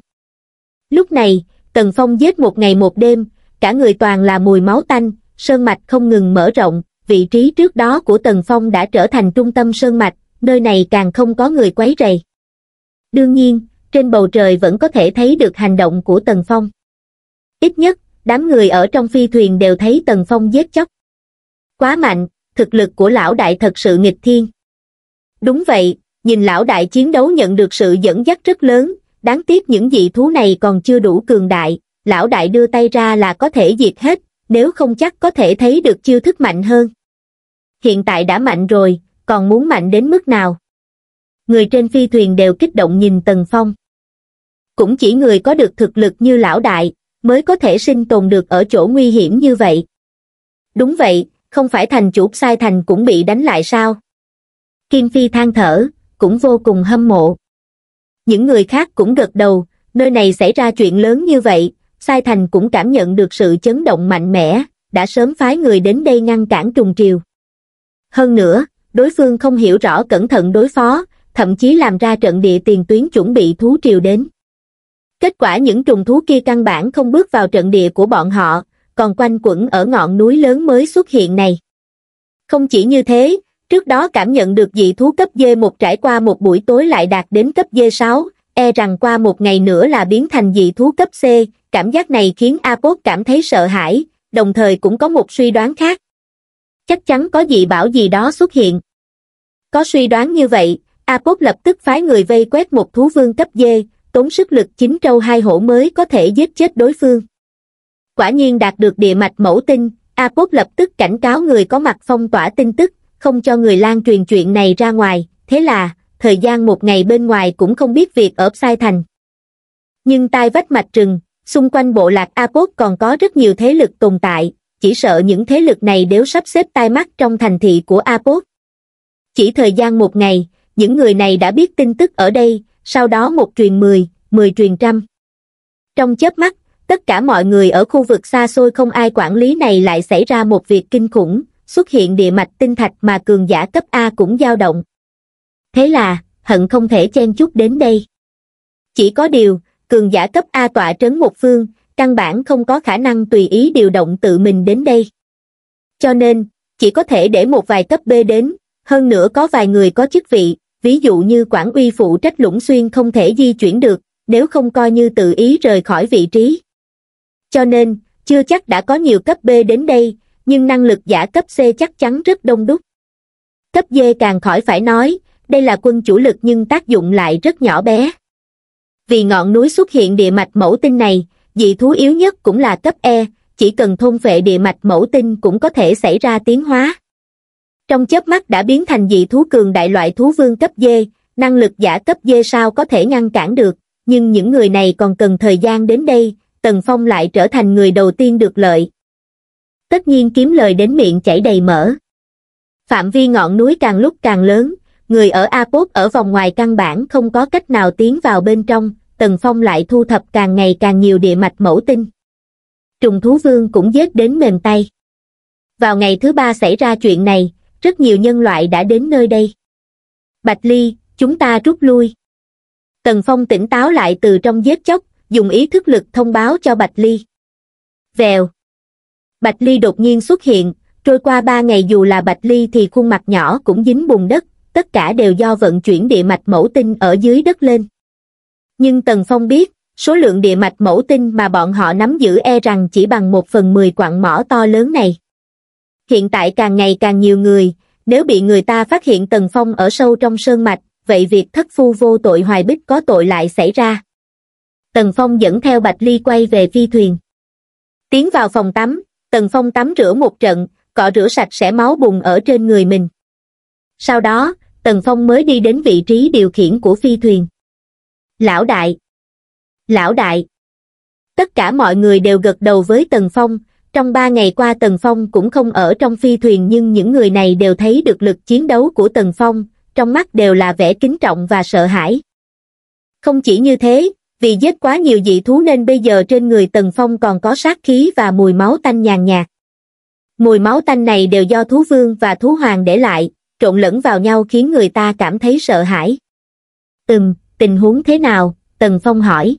lúc này tần phong giết một ngày một đêm cả người toàn là mùi máu tanh sơn mạch không ngừng mở rộng vị trí trước đó của tần phong đã trở thành trung tâm sơn mạch nơi này càng không có người quấy rầy đương nhiên trên bầu trời vẫn có thể thấy được hành động của tần phong ít nhất đám người ở trong phi thuyền đều thấy tần phong giết chóc quá mạnh thực lực của lão đại thật sự nghịch thiên đúng vậy nhìn lão đại chiến đấu nhận được sự dẫn dắt rất lớn đáng tiếc những dị thú này còn chưa đủ cường đại lão đại đưa tay ra là có thể diệt hết nếu không chắc có thể thấy được chiêu thức mạnh hơn hiện tại đã mạnh rồi còn muốn mạnh đến mức nào người trên phi thuyền đều kích động nhìn tần phong cũng chỉ người có được thực lực như lão đại mới có thể sinh tồn được ở chỗ nguy hiểm như vậy đúng vậy không phải thành chủ sai thành cũng bị đánh lại sao kim phi than thở cũng vô cùng hâm mộ những người khác cũng gật đầu nơi này xảy ra chuyện lớn như vậy sai thành cũng cảm nhận được sự chấn động mạnh mẽ đã sớm phái người đến đây ngăn cản trùng triều hơn nữa đối phương không hiểu rõ cẩn thận đối phó thậm chí làm ra trận địa tiền tuyến chuẩn bị thú triều đến kết quả những trùng thú kia căn bản không bước vào trận địa của bọn họ còn quanh quẩn ở ngọn núi lớn mới xuất hiện này. Không chỉ như thế, trước đó cảm nhận được dị thú cấp d một trải qua một buổi tối lại đạt đến cấp d 6, e rằng qua một ngày nữa là biến thành dị thú cấp C, cảm giác này khiến Apos cảm thấy sợ hãi, đồng thời cũng có một suy đoán khác. Chắc chắn có dị bảo gì đó xuất hiện. Có suy đoán như vậy, Apos lập tức phái người vây quét một thú vương cấp d tốn sức lực chính trâu hai hổ mới có thể giết chết đối phương quả nhiên đạt được địa mạch mẫu tinh a cốt lập tức cảnh cáo người có mặt phong tỏa tin tức không cho người lan truyền chuyện này ra ngoài thế là thời gian một ngày bên ngoài cũng không biết việc ở sai thành nhưng tai vách mạch rừng xung quanh bộ lạc a cốt còn có rất nhiều thế lực tồn tại chỉ sợ những thế lực này đều sắp xếp tai mắt trong thành thị của a cốt chỉ thời gian một ngày những người này đã biết tin tức ở đây sau đó một truyền mười mười truyền trăm trong chớp mắt tất cả mọi người ở khu vực xa xôi không ai quản lý này lại xảy ra một việc kinh khủng xuất hiện địa mạch tinh thạch mà cường giả cấp a cũng dao động thế là hận không thể chen chút đến đây chỉ có điều cường giả cấp a tọa trấn một phương căn bản không có khả năng tùy ý điều động tự mình đến đây cho nên chỉ có thể để một vài cấp b đến hơn nữa có vài người có chức vị ví dụ như quản uy phụ trách lũng xuyên không thể di chuyển được nếu không coi như tự ý rời khỏi vị trí cho nên chưa chắc đã có nhiều cấp b đến đây nhưng năng lực giả cấp c chắc chắn rất đông đúc cấp d càng khỏi phải nói đây là quân chủ lực nhưng tác dụng lại rất nhỏ bé vì ngọn núi xuất hiện địa mạch mẫu tinh này dị thú yếu nhất cũng là cấp e chỉ cần thôn vệ địa mạch mẫu tinh cũng có thể xảy ra tiến hóa trong chớp mắt đã biến thành dị thú cường đại loại thú vương cấp d, năng lực giả cấp d sao có thể ngăn cản được nhưng những người này còn cần thời gian đến đây Tần Phong lại trở thành người đầu tiên được lợi. Tất nhiên kiếm lời đến miệng chảy đầy mỡ. Phạm vi ngọn núi càng lúc càng lớn, người ở Apop ở vòng ngoài căn bản không có cách nào tiến vào bên trong, Tần Phong lại thu thập càng ngày càng nhiều địa mạch mẫu tinh. Trùng thú vương cũng giết đến mềm tay. Vào ngày thứ ba xảy ra chuyện này, rất nhiều nhân loại đã đến nơi đây. Bạch Ly, chúng ta rút lui. Tần Phong tỉnh táo lại từ trong giết chóc, dùng ý thức lực thông báo cho Bạch Ly. Vèo. Bạch Ly đột nhiên xuất hiện, trôi qua ba ngày dù là Bạch Ly thì khuôn mặt nhỏ cũng dính bùn đất, tất cả đều do vận chuyển địa mạch mẫu tinh ở dưới đất lên. Nhưng Tần Phong biết, số lượng địa mạch mẫu tinh mà bọn họ nắm giữ e rằng chỉ bằng một phần mười quặng mỏ to lớn này. Hiện tại càng ngày càng nhiều người, nếu bị người ta phát hiện Tần Phong ở sâu trong sơn mạch, vậy việc thất phu vô tội hoài bích có tội lại xảy ra tần phong dẫn theo bạch ly quay về phi thuyền tiến vào phòng tắm tần phong tắm rửa một trận cọ rửa sạch sẽ máu bùn ở trên người mình sau đó tần phong mới đi đến vị trí điều khiển của phi thuyền lão đại lão đại tất cả mọi người đều gật đầu với tần phong trong ba ngày qua tần phong cũng không ở trong phi thuyền nhưng những người này đều thấy được lực chiến đấu của tần phong trong mắt đều là vẻ kính trọng và sợ hãi không chỉ như thế vì giết quá nhiều dị thú nên bây giờ trên người tần phong còn có sát khí và mùi máu tanh nhàn nhạt. Mùi máu tanh này đều do thú vương và thú hoàng để lại, trộn lẫn vào nhau khiến người ta cảm thấy sợ hãi. Ừm, tình huống thế nào? Tần Phong hỏi.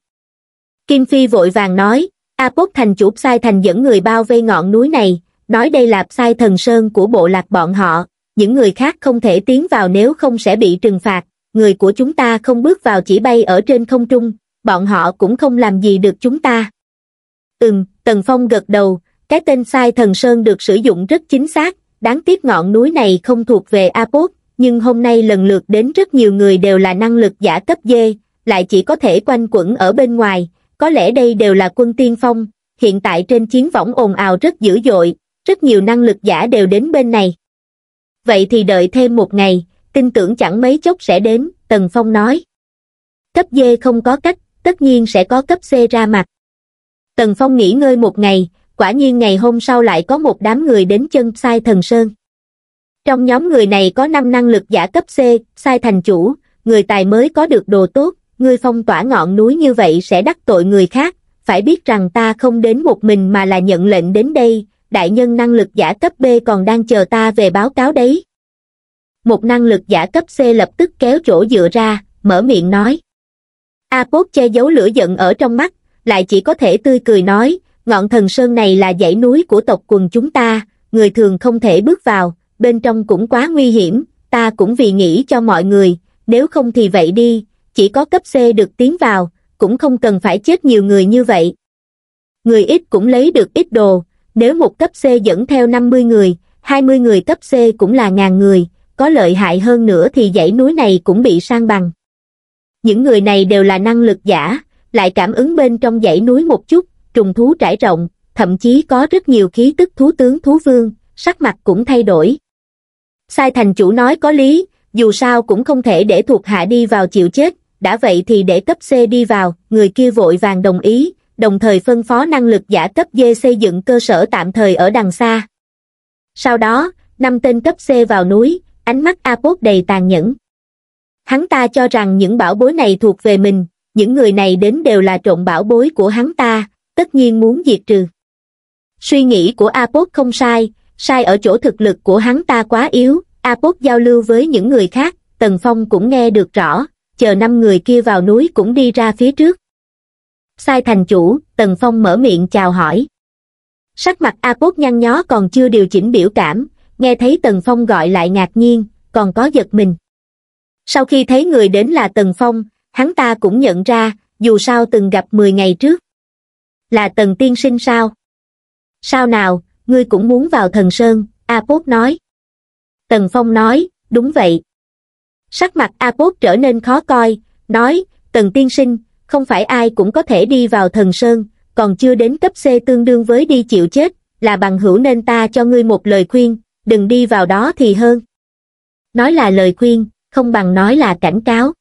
Kim Phi vội vàng nói, Apốt thành chủ Sai thành dẫn người bao vây ngọn núi này, nói đây là Sai thần sơn của bộ lạc bọn họ, những người khác không thể tiến vào nếu không sẽ bị trừng phạt, người của chúng ta không bước vào chỉ bay ở trên không trung, bọn họ cũng không làm gì được chúng ta. Ừm, Tần Phong gật đầu, cái tên sai thần Sơn được sử dụng rất chính xác, đáng tiếc ngọn núi này không thuộc về Apot, nhưng hôm nay lần lượt đến rất nhiều người đều là năng lực giả cấp dê, lại chỉ có thể quanh quẩn ở bên ngoài, có lẽ đây đều là quân tiên phong, hiện tại trên chiến võng ồn ào rất dữ dội, rất nhiều năng lực giả đều đến bên này. Vậy thì đợi thêm một ngày, tin tưởng chẳng mấy chốc sẽ đến, Tần Phong nói. Cấp dê không có cách tất nhiên sẽ có cấp C ra mặt. Tần Phong nghỉ ngơi một ngày, quả nhiên ngày hôm sau lại có một đám người đến chân sai thần sơn. Trong nhóm người này có 5 năng lực giả cấp C, sai thành chủ, người tài mới có được đồ tốt, người phong tỏa ngọn núi như vậy sẽ đắc tội người khác, phải biết rằng ta không đến một mình mà là nhận lệnh đến đây, đại nhân năng lực giả cấp B còn đang chờ ta về báo cáo đấy. Một năng lực giả cấp C lập tức kéo chỗ dựa ra, mở miệng nói a cốt che giấu lửa giận ở trong mắt lại chỉ có thể tươi cười nói ngọn thần sơn này là dãy núi của tộc quần chúng ta người thường không thể bước vào bên trong cũng quá nguy hiểm ta cũng vì nghĩ cho mọi người nếu không thì vậy đi chỉ có cấp c được tiến vào cũng không cần phải chết nhiều người như vậy người ít cũng lấy được ít đồ nếu một cấp c dẫn theo năm mươi người hai mươi người cấp c cũng là ngàn người có lợi hại hơn nữa thì dãy núi này cũng bị sang bằng những người này đều là năng lực giả, lại cảm ứng bên trong dãy núi một chút, trùng thú trải rộng, thậm chí có rất nhiều khí tức thú tướng thú vương, sắc mặt cũng thay đổi. Sai thành chủ nói có lý, dù sao cũng không thể để thuộc hạ đi vào chịu chết, đã vậy thì để cấp C đi vào, người kia vội vàng đồng ý, đồng thời phân phó năng lực giả cấp D xây dựng cơ sở tạm thời ở đằng xa. Sau đó, năm tên cấp C vào núi, ánh mắt Apốt đầy tàn nhẫn hắn ta cho rằng những bảo bối này thuộc về mình những người này đến đều là trộn bảo bối của hắn ta tất nhiên muốn diệt trừ suy nghĩ của apốt không sai sai ở chỗ thực lực của hắn ta quá yếu apốt giao lưu với những người khác tần phong cũng nghe được rõ chờ năm người kia vào núi cũng đi ra phía trước sai thành chủ tần phong mở miệng chào hỏi sắc mặt apốt nhăn nhó còn chưa điều chỉnh biểu cảm nghe thấy tần phong gọi lại ngạc nhiên còn có giật mình sau khi thấy người đến là tần phong hắn ta cũng nhận ra dù sao từng gặp mười ngày trước là tần tiên sinh sao sao nào ngươi cũng muốn vào thần sơn a pốt nói tần phong nói đúng vậy sắc mặt a pốt trở nên khó coi nói tần tiên sinh không phải ai cũng có thể đi vào thần sơn còn chưa đến cấp c tương đương với đi chịu chết là bằng hữu nên ta cho ngươi một lời khuyên đừng đi vào đó thì hơn nói là lời khuyên không bằng nói là cảnh cáo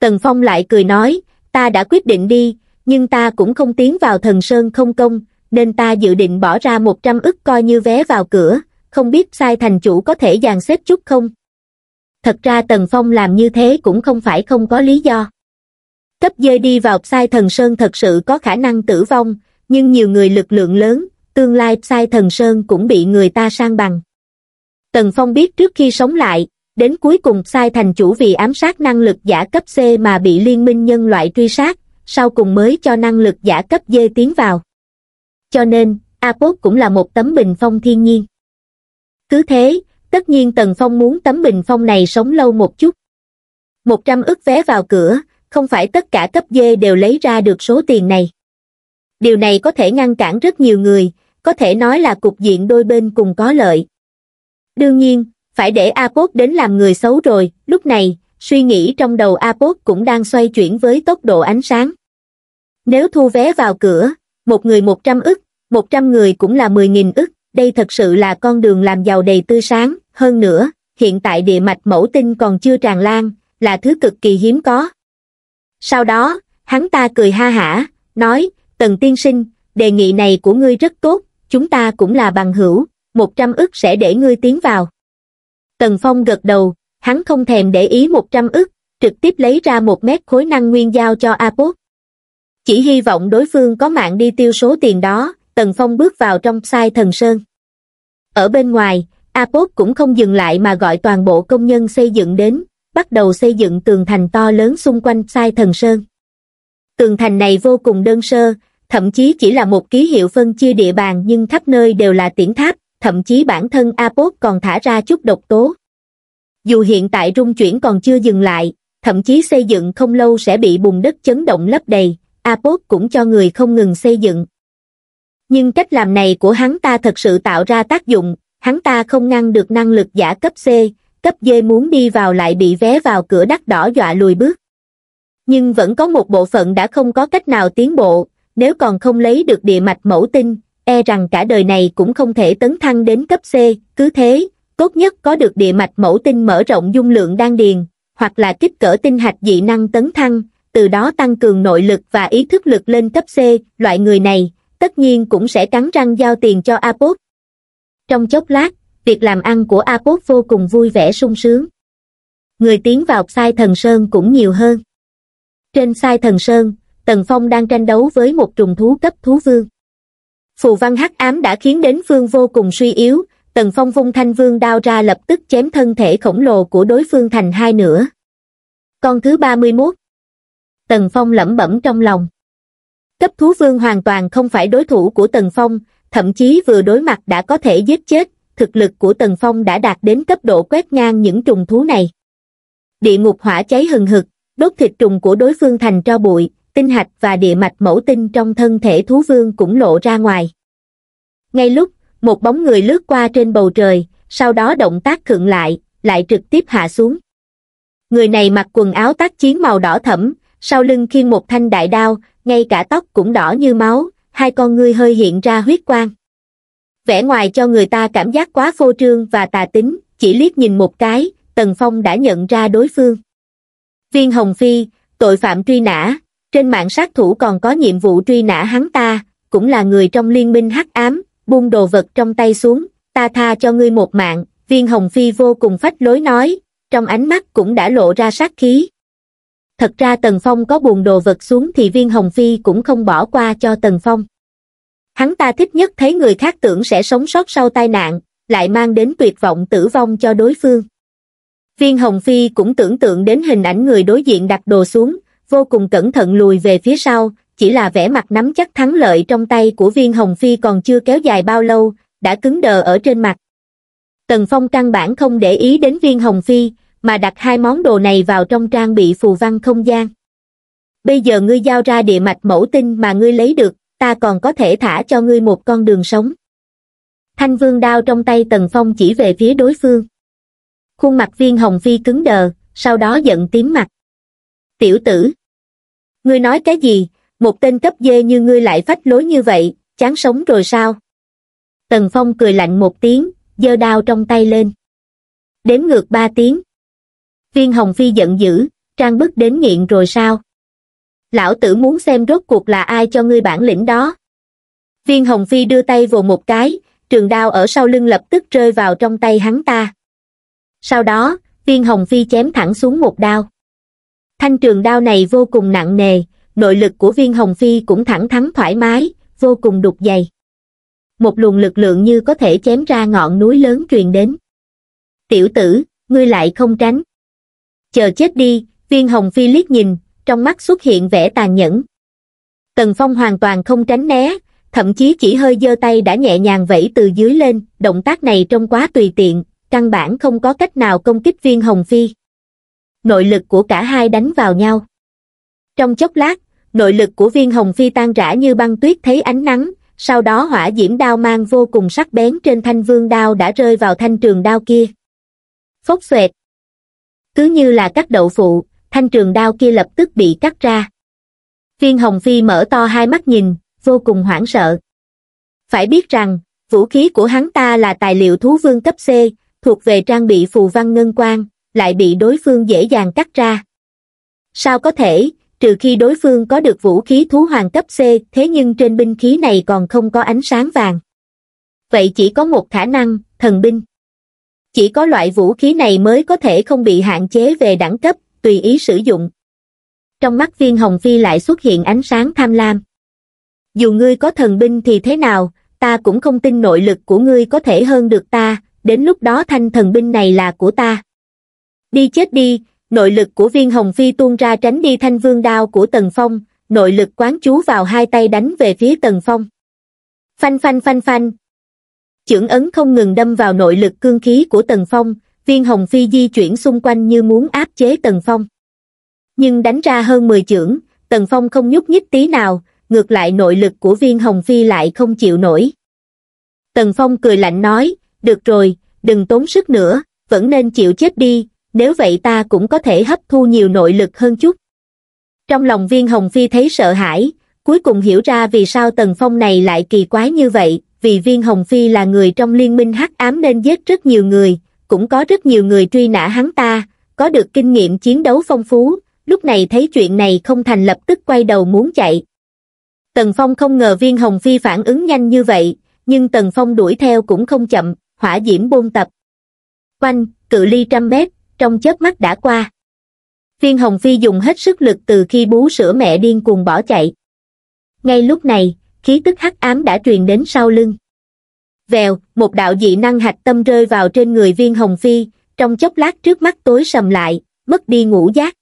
tần phong lại cười nói ta đã quyết định đi nhưng ta cũng không tiến vào thần sơn không công nên ta dự định bỏ ra một trăm ức coi như vé vào cửa không biết sai thành chủ có thể dàn xếp chút không thật ra tần phong làm như thế cũng không phải không có lý do cấp dơi đi vào sai thần sơn thật sự có khả năng tử vong nhưng nhiều người lực lượng lớn tương lai sai thần sơn cũng bị người ta sang bằng tần phong biết trước khi sống lại đến cuối cùng sai thành chủ vì ám sát năng lực giả cấp C mà bị liên minh nhân loại truy sát, sau cùng mới cho năng lực giả cấp D tiến vào. Cho nên, Apos cũng là một tấm bình phong thiên nhiên. Cứ thế, tất nhiên Tần Phong muốn tấm bình phong này sống lâu một chút. 100 ức vé vào cửa, không phải tất cả cấp D đều lấy ra được số tiền này. Điều này có thể ngăn cản rất nhiều người, có thể nói là cục diện đôi bên cùng có lợi. Đương nhiên, phải để apoc đến làm người xấu rồi, lúc này, suy nghĩ trong đầu apoc cũng đang xoay chuyển với tốc độ ánh sáng. Nếu thu vé vào cửa, một người 100 ức, 100 người cũng là 10.000 ức, đây thật sự là con đường làm giàu đầy tươi sáng, hơn nữa, hiện tại địa mạch mẫu tinh còn chưa tràn lan, là thứ cực kỳ hiếm có. Sau đó, hắn ta cười ha hả, nói, Tần Tiên Sinh, đề nghị này của ngươi rất tốt, chúng ta cũng là bằng hữu, 100 ức sẽ để ngươi tiến vào. Tần Phong gật đầu, hắn không thèm để ý một trăm ức, trực tiếp lấy ra một mét khối năng nguyên giao cho Apốt. Chỉ hy vọng đối phương có mạng đi tiêu số tiền đó, Tần Phong bước vào trong sai thần sơn. Ở bên ngoài, Apốt cũng không dừng lại mà gọi toàn bộ công nhân xây dựng đến, bắt đầu xây dựng tường thành to lớn xung quanh sai thần sơn. Tường thành này vô cùng đơn sơ, thậm chí chỉ là một ký hiệu phân chia địa bàn nhưng khắp nơi đều là tiễn tháp, thậm chí bản thân Apos còn thả ra chút độc tố. Dù hiện tại rung chuyển còn chưa dừng lại, thậm chí xây dựng không lâu sẽ bị bùn đất chấn động lấp đầy, Apos cũng cho người không ngừng xây dựng. Nhưng cách làm này của hắn ta thật sự tạo ra tác dụng, hắn ta không ngăn được năng lực giả cấp C, cấp D muốn đi vào lại bị vé vào cửa đắt đỏ dọa lùi bước. Nhưng vẫn có một bộ phận đã không có cách nào tiến bộ, nếu còn không lấy được địa mạch mẫu tinh, e rằng cả đời này cũng không thể tấn thăng đến cấp C, cứ thế, tốt nhất có được địa mạch mẫu tinh mở rộng dung lượng đan điền, hoặc là kích cỡ tinh hạch dị năng tấn thăng, từ đó tăng cường nội lực và ý thức lực lên cấp C, loại người này, tất nhiên cũng sẽ cắn răng giao tiền cho Apốt. Trong chốc lát, việc làm ăn của Apốt vô cùng vui vẻ sung sướng. Người tiến vào sai thần Sơn cũng nhiều hơn. Trên sai thần Sơn, Tần Phong đang tranh đấu với một trùng thú cấp thú vương phù văn hắc ám đã khiến đến phương vô cùng suy yếu, tần phong vung thanh vương đao ra lập tức chém thân thể khổng lồ của đối phương thành hai nửa. Con thứ 31 Tần phong lẩm bẩm trong lòng. Cấp thú vương hoàn toàn không phải đối thủ của tần phong, thậm chí vừa đối mặt đã có thể giết chết, thực lực của tần phong đã đạt đến cấp độ quét ngang những trùng thú này. Địa ngục hỏa cháy hừng hực, đốt thịt trùng của đối phương thành tro bụi, tinh hạch và địa mạch mẫu tinh trong thân thể thú vương cũng lộ ra ngoài. Ngay lúc, một bóng người lướt qua trên bầu trời, sau đó động tác khựng lại, lại trực tiếp hạ xuống. Người này mặc quần áo tác chiến màu đỏ thẫm, sau lưng khiêng một thanh đại đao, ngay cả tóc cũng đỏ như máu, hai con ngươi hơi hiện ra huyết quang. Vẻ ngoài cho người ta cảm giác quá phô trương và tà tính, chỉ liếc nhìn một cái, Tần Phong đã nhận ra đối phương. Viên Hồng Phi, tội phạm truy nã, trên mạng sát thủ còn có nhiệm vụ truy nã hắn ta, cũng là người trong liên minh hắc ám, buông đồ vật trong tay xuống, ta tha cho ngươi một mạng, viên hồng phi vô cùng phách lối nói, trong ánh mắt cũng đã lộ ra sát khí. Thật ra Tần Phong có buồn đồ vật xuống thì viên hồng phi cũng không bỏ qua cho Tần Phong. Hắn ta thích nhất thấy người khác tưởng sẽ sống sót sau tai nạn, lại mang đến tuyệt vọng tử vong cho đối phương. Viên Hồng Phi cũng tưởng tượng đến hình ảnh người đối diện đặt đồ xuống, vô cùng cẩn thận lùi về phía sau chỉ là vẻ mặt nắm chắc thắng lợi trong tay của viên hồng phi còn chưa kéo dài bao lâu đã cứng đờ ở trên mặt tần phong căn bản không để ý đến viên hồng phi mà đặt hai món đồ này vào trong trang bị phù văn không gian bây giờ ngươi giao ra địa mạch mẫu tinh mà ngươi lấy được ta còn có thể thả cho ngươi một con đường sống thanh vương đao trong tay tần phong chỉ về phía đối phương khuôn mặt viên hồng phi cứng đờ sau đó giận tím mặt tiểu tử ngươi nói cái gì một tên cấp dê như ngươi lại phách lối như vậy chán sống rồi sao tần phong cười lạnh một tiếng giơ đao trong tay lên đếm ngược ba tiếng viên hồng phi giận dữ trang bức đến nghiện rồi sao lão tử muốn xem rốt cuộc là ai cho ngươi bản lĩnh đó viên hồng phi đưa tay vồ một cái trường đao ở sau lưng lập tức rơi vào trong tay hắn ta sau đó viên hồng phi chém thẳng xuống một đao Thanh trường đao này vô cùng nặng nề, nội lực của viên hồng phi cũng thẳng thắn thoải mái, vô cùng đục dày. Một luồng lực lượng như có thể chém ra ngọn núi lớn truyền đến. Tiểu tử, ngươi lại không tránh. Chờ chết đi, viên hồng phi liếc nhìn, trong mắt xuất hiện vẻ tàn nhẫn. Tần Phong hoàn toàn không tránh né, thậm chí chỉ hơi giơ tay đã nhẹ nhàng vẫy từ dưới lên, động tác này trông quá tùy tiện, căn bản không có cách nào công kích viên hồng phi nội lực của cả hai đánh vào nhau trong chốc lát nội lực của viên hồng phi tan rã như băng tuyết thấy ánh nắng sau đó hỏa diễm đao mang vô cùng sắc bén trên thanh vương đao đã rơi vào thanh trường đao kia phốc xoẹt cứ như là cắt đậu phụ thanh trường đao kia lập tức bị cắt ra viên hồng phi mở to hai mắt nhìn vô cùng hoảng sợ phải biết rằng vũ khí của hắn ta là tài liệu thú vương cấp c thuộc về trang bị phù văn ngân quang lại bị đối phương dễ dàng cắt ra sao có thể trừ khi đối phương có được vũ khí thú hoàng cấp c thế nhưng trên binh khí này còn không có ánh sáng vàng vậy chỉ có một khả năng thần binh chỉ có loại vũ khí này mới có thể không bị hạn chế về đẳng cấp tùy ý sử dụng trong mắt viên hồng phi lại xuất hiện ánh sáng tham lam dù ngươi có thần binh thì thế nào ta cũng không tin nội lực của ngươi có thể hơn được ta đến lúc đó thanh thần binh này là của ta đi chết đi nội lực của viên hồng phi tuôn ra tránh đi thanh vương đao của tần phong nội lực quán chú vào hai tay đánh về phía tần phong phanh phanh phanh phanh chưởng ấn không ngừng đâm vào nội lực cương khí của tần phong viên hồng phi di chuyển xung quanh như muốn áp chế tần phong nhưng đánh ra hơn mười chưởng tần phong không nhúc nhích tí nào ngược lại nội lực của viên hồng phi lại không chịu nổi tần phong cười lạnh nói được rồi đừng tốn sức nữa vẫn nên chịu chết đi nếu vậy ta cũng có thể hấp thu nhiều nội lực hơn chút. Trong lòng viên hồng phi thấy sợ hãi, cuối cùng hiểu ra vì sao tần phong này lại kỳ quái như vậy, vì viên hồng phi là người trong liên minh hắc ám nên giết rất nhiều người, cũng có rất nhiều người truy nã hắn ta, có được kinh nghiệm chiến đấu phong phú, lúc này thấy chuyện này không thành lập tức quay đầu muốn chạy. Tần Phong không ngờ viên hồng phi phản ứng nhanh như vậy, nhưng Tần Phong đuổi theo cũng không chậm, hỏa diễm bôn tập. Quanh, cự ly trăm mét, trong chớp mắt đã qua viên hồng phi dùng hết sức lực từ khi bú sữa mẹ điên cuồng bỏ chạy ngay lúc này khí tức hắc ám đã truyền đến sau lưng vèo một đạo dị năng hạch tâm rơi vào trên người viên hồng phi trong chốc lát trước mắt tối sầm lại mất đi ngủ giác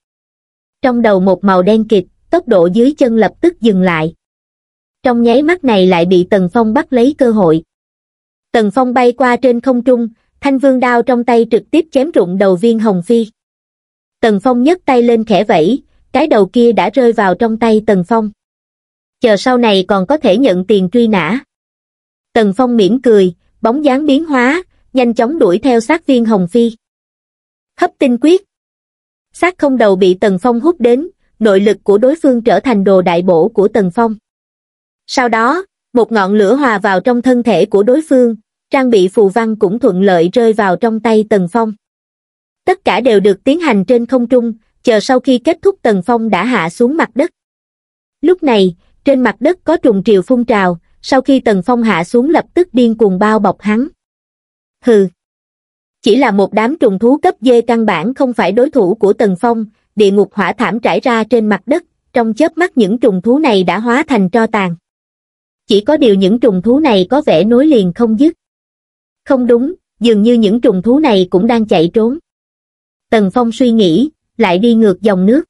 trong đầu một màu đen kịt tốc độ dưới chân lập tức dừng lại trong nháy mắt này lại bị tần phong bắt lấy cơ hội tần phong bay qua trên không trung thanh vương đao trong tay trực tiếp chém rụng đầu viên hồng phi tần phong nhấc tay lên khẽ vẫy cái đầu kia đã rơi vào trong tay tần phong chờ sau này còn có thể nhận tiền truy nã tần phong mỉm cười bóng dáng biến hóa nhanh chóng đuổi theo sát viên hồng phi hấp tinh quyết sát không đầu bị tần phong hút đến nội lực của đối phương trở thành đồ đại bổ của tần phong sau đó một ngọn lửa hòa vào trong thân thể của đối phương trang bị phù văn cũng thuận lợi rơi vào trong tay Tần Phong. Tất cả đều được tiến hành trên không trung, chờ sau khi kết thúc Tần Phong đã hạ xuống mặt đất. Lúc này, trên mặt đất có trùng triều phun trào, sau khi Tần Phong hạ xuống lập tức điên cuồng bao bọc hắn. Hừ! Chỉ là một đám trùng thú cấp dê căn bản không phải đối thủ của Tần Phong, địa ngục hỏa thảm trải ra trên mặt đất, trong chớp mắt những trùng thú này đã hóa thành tro tàn. Chỉ có điều những trùng thú này có vẻ nối liền không dứt. Không đúng, dường như những trùng thú này cũng đang chạy trốn. Tần Phong suy nghĩ, lại đi ngược dòng nước.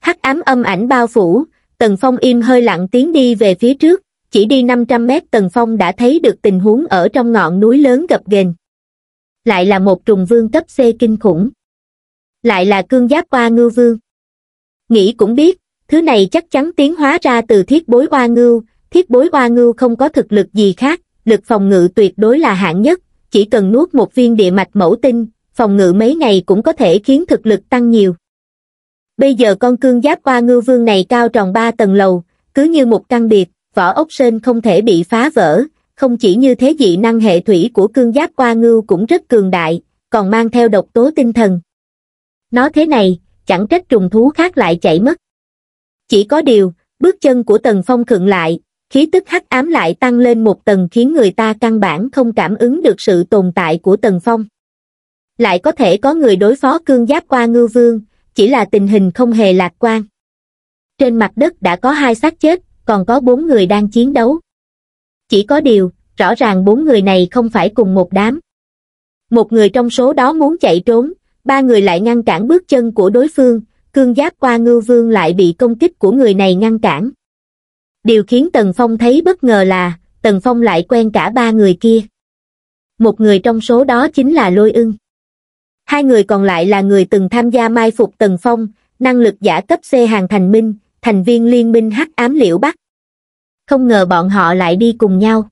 Hắc ám âm ảnh bao phủ, Tần Phong im hơi lặng tiến đi về phía trước, chỉ đi 500 mét Tần Phong đã thấy được tình huống ở trong ngọn núi lớn gập ghềnh. Lại là một trùng vương cấp C kinh khủng. Lại là cương giáp qua ngư vương. Nghĩ cũng biết, thứ này chắc chắn tiến hóa ra từ thiết bối qua ngưu, thiết bối qua ngưu không có thực lực gì khác, lực phòng ngự tuyệt đối là hạng nhất, chỉ cần nuốt một viên địa mạch mẫu tinh, phòng ngự mấy ngày cũng có thể khiến thực lực tăng nhiều. Bây giờ con cương giáp qua ngư vương này cao tròn 3 tầng lầu, cứ như một căn biệt, vỏ ốc sên không thể bị phá vỡ, không chỉ như thế dị năng hệ thủy của cương giáp qua ngư cũng rất cường đại, còn mang theo độc tố tinh thần. Nó thế này, chẳng trách trùng thú khác lại chạy mất. Chỉ có điều, bước chân của Tần Phong khựng lại, khí tức hắc ám lại tăng lên một tầng khiến người ta căn bản không cảm ứng được sự tồn tại của tần phong lại có thể có người đối phó cương giáp qua ngư vương chỉ là tình hình không hề lạc quan trên mặt đất đã có hai xác chết còn có bốn người đang chiến đấu chỉ có điều rõ ràng bốn người này không phải cùng một đám một người trong số đó muốn chạy trốn ba người lại ngăn cản bước chân của đối phương cương giáp qua ngư vương lại bị công kích của người này ngăn cản điều khiến Tần Phong thấy bất ngờ là Tần Phong lại quen cả ba người kia. Một người trong số đó chính là Lôi ưng. Hai người còn lại là người từng tham gia mai phục Tần Phong, năng lực giả cấp C hàng thành minh, thành viên liên minh hắc ám liễu Bắc. Không ngờ bọn họ lại đi cùng nhau.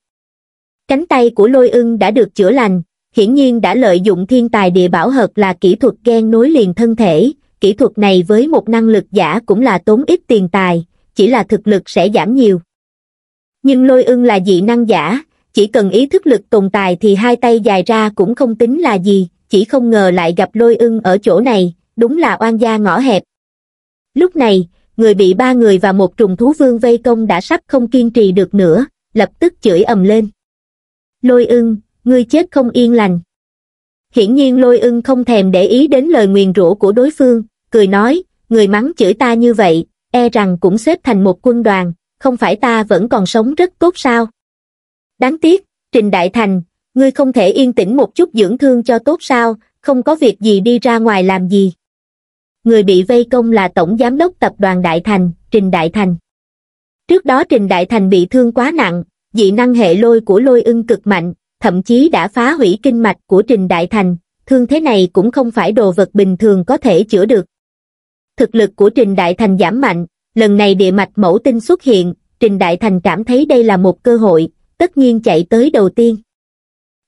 Cánh tay của lôi ưng đã được chữa lành, hiển nhiên đã lợi dụng thiên tài địa bảo hợp là kỹ thuật gen nối liền thân thể, kỹ thuật này với một năng lực giả cũng là tốn ít tiền tài, chỉ là thực lực sẽ giảm nhiều nhưng lôi ưng là dị năng giả chỉ cần ý thức lực tồn tại thì hai tay dài ra cũng không tính là gì chỉ không ngờ lại gặp lôi ưng ở chỗ này đúng là oan gia ngõ hẹp lúc này người bị ba người và một trùng thú vương vây công đã sắp không kiên trì được nữa lập tức chửi ầm lên lôi ưng ngươi chết không yên lành hiển nhiên lôi ưng không thèm để ý đến lời nguyền rủa của đối phương cười nói người mắng chửi ta như vậy e rằng cũng xếp thành một quân đoàn, không phải ta vẫn còn sống rất tốt sao? Đáng tiếc, Trình Đại Thành, ngươi không thể yên tĩnh một chút dưỡng thương cho tốt sao, không có việc gì đi ra ngoài làm gì. Người bị vây công là Tổng Giám đốc Tập đoàn Đại Thành, Trình Đại Thành. Trước đó Trình Đại Thành bị thương quá nặng, dị năng hệ lôi của lôi ưng cực mạnh, thậm chí đã phá hủy kinh mạch của Trình Đại Thành, thương thế này cũng không phải đồ vật bình thường có thể chữa được thực lực của Trình Đại Thành giảm mạnh, lần này địa mạch mẫu tinh xuất hiện, Trình Đại Thành cảm thấy đây là một cơ hội, tất nhiên chạy tới đầu tiên.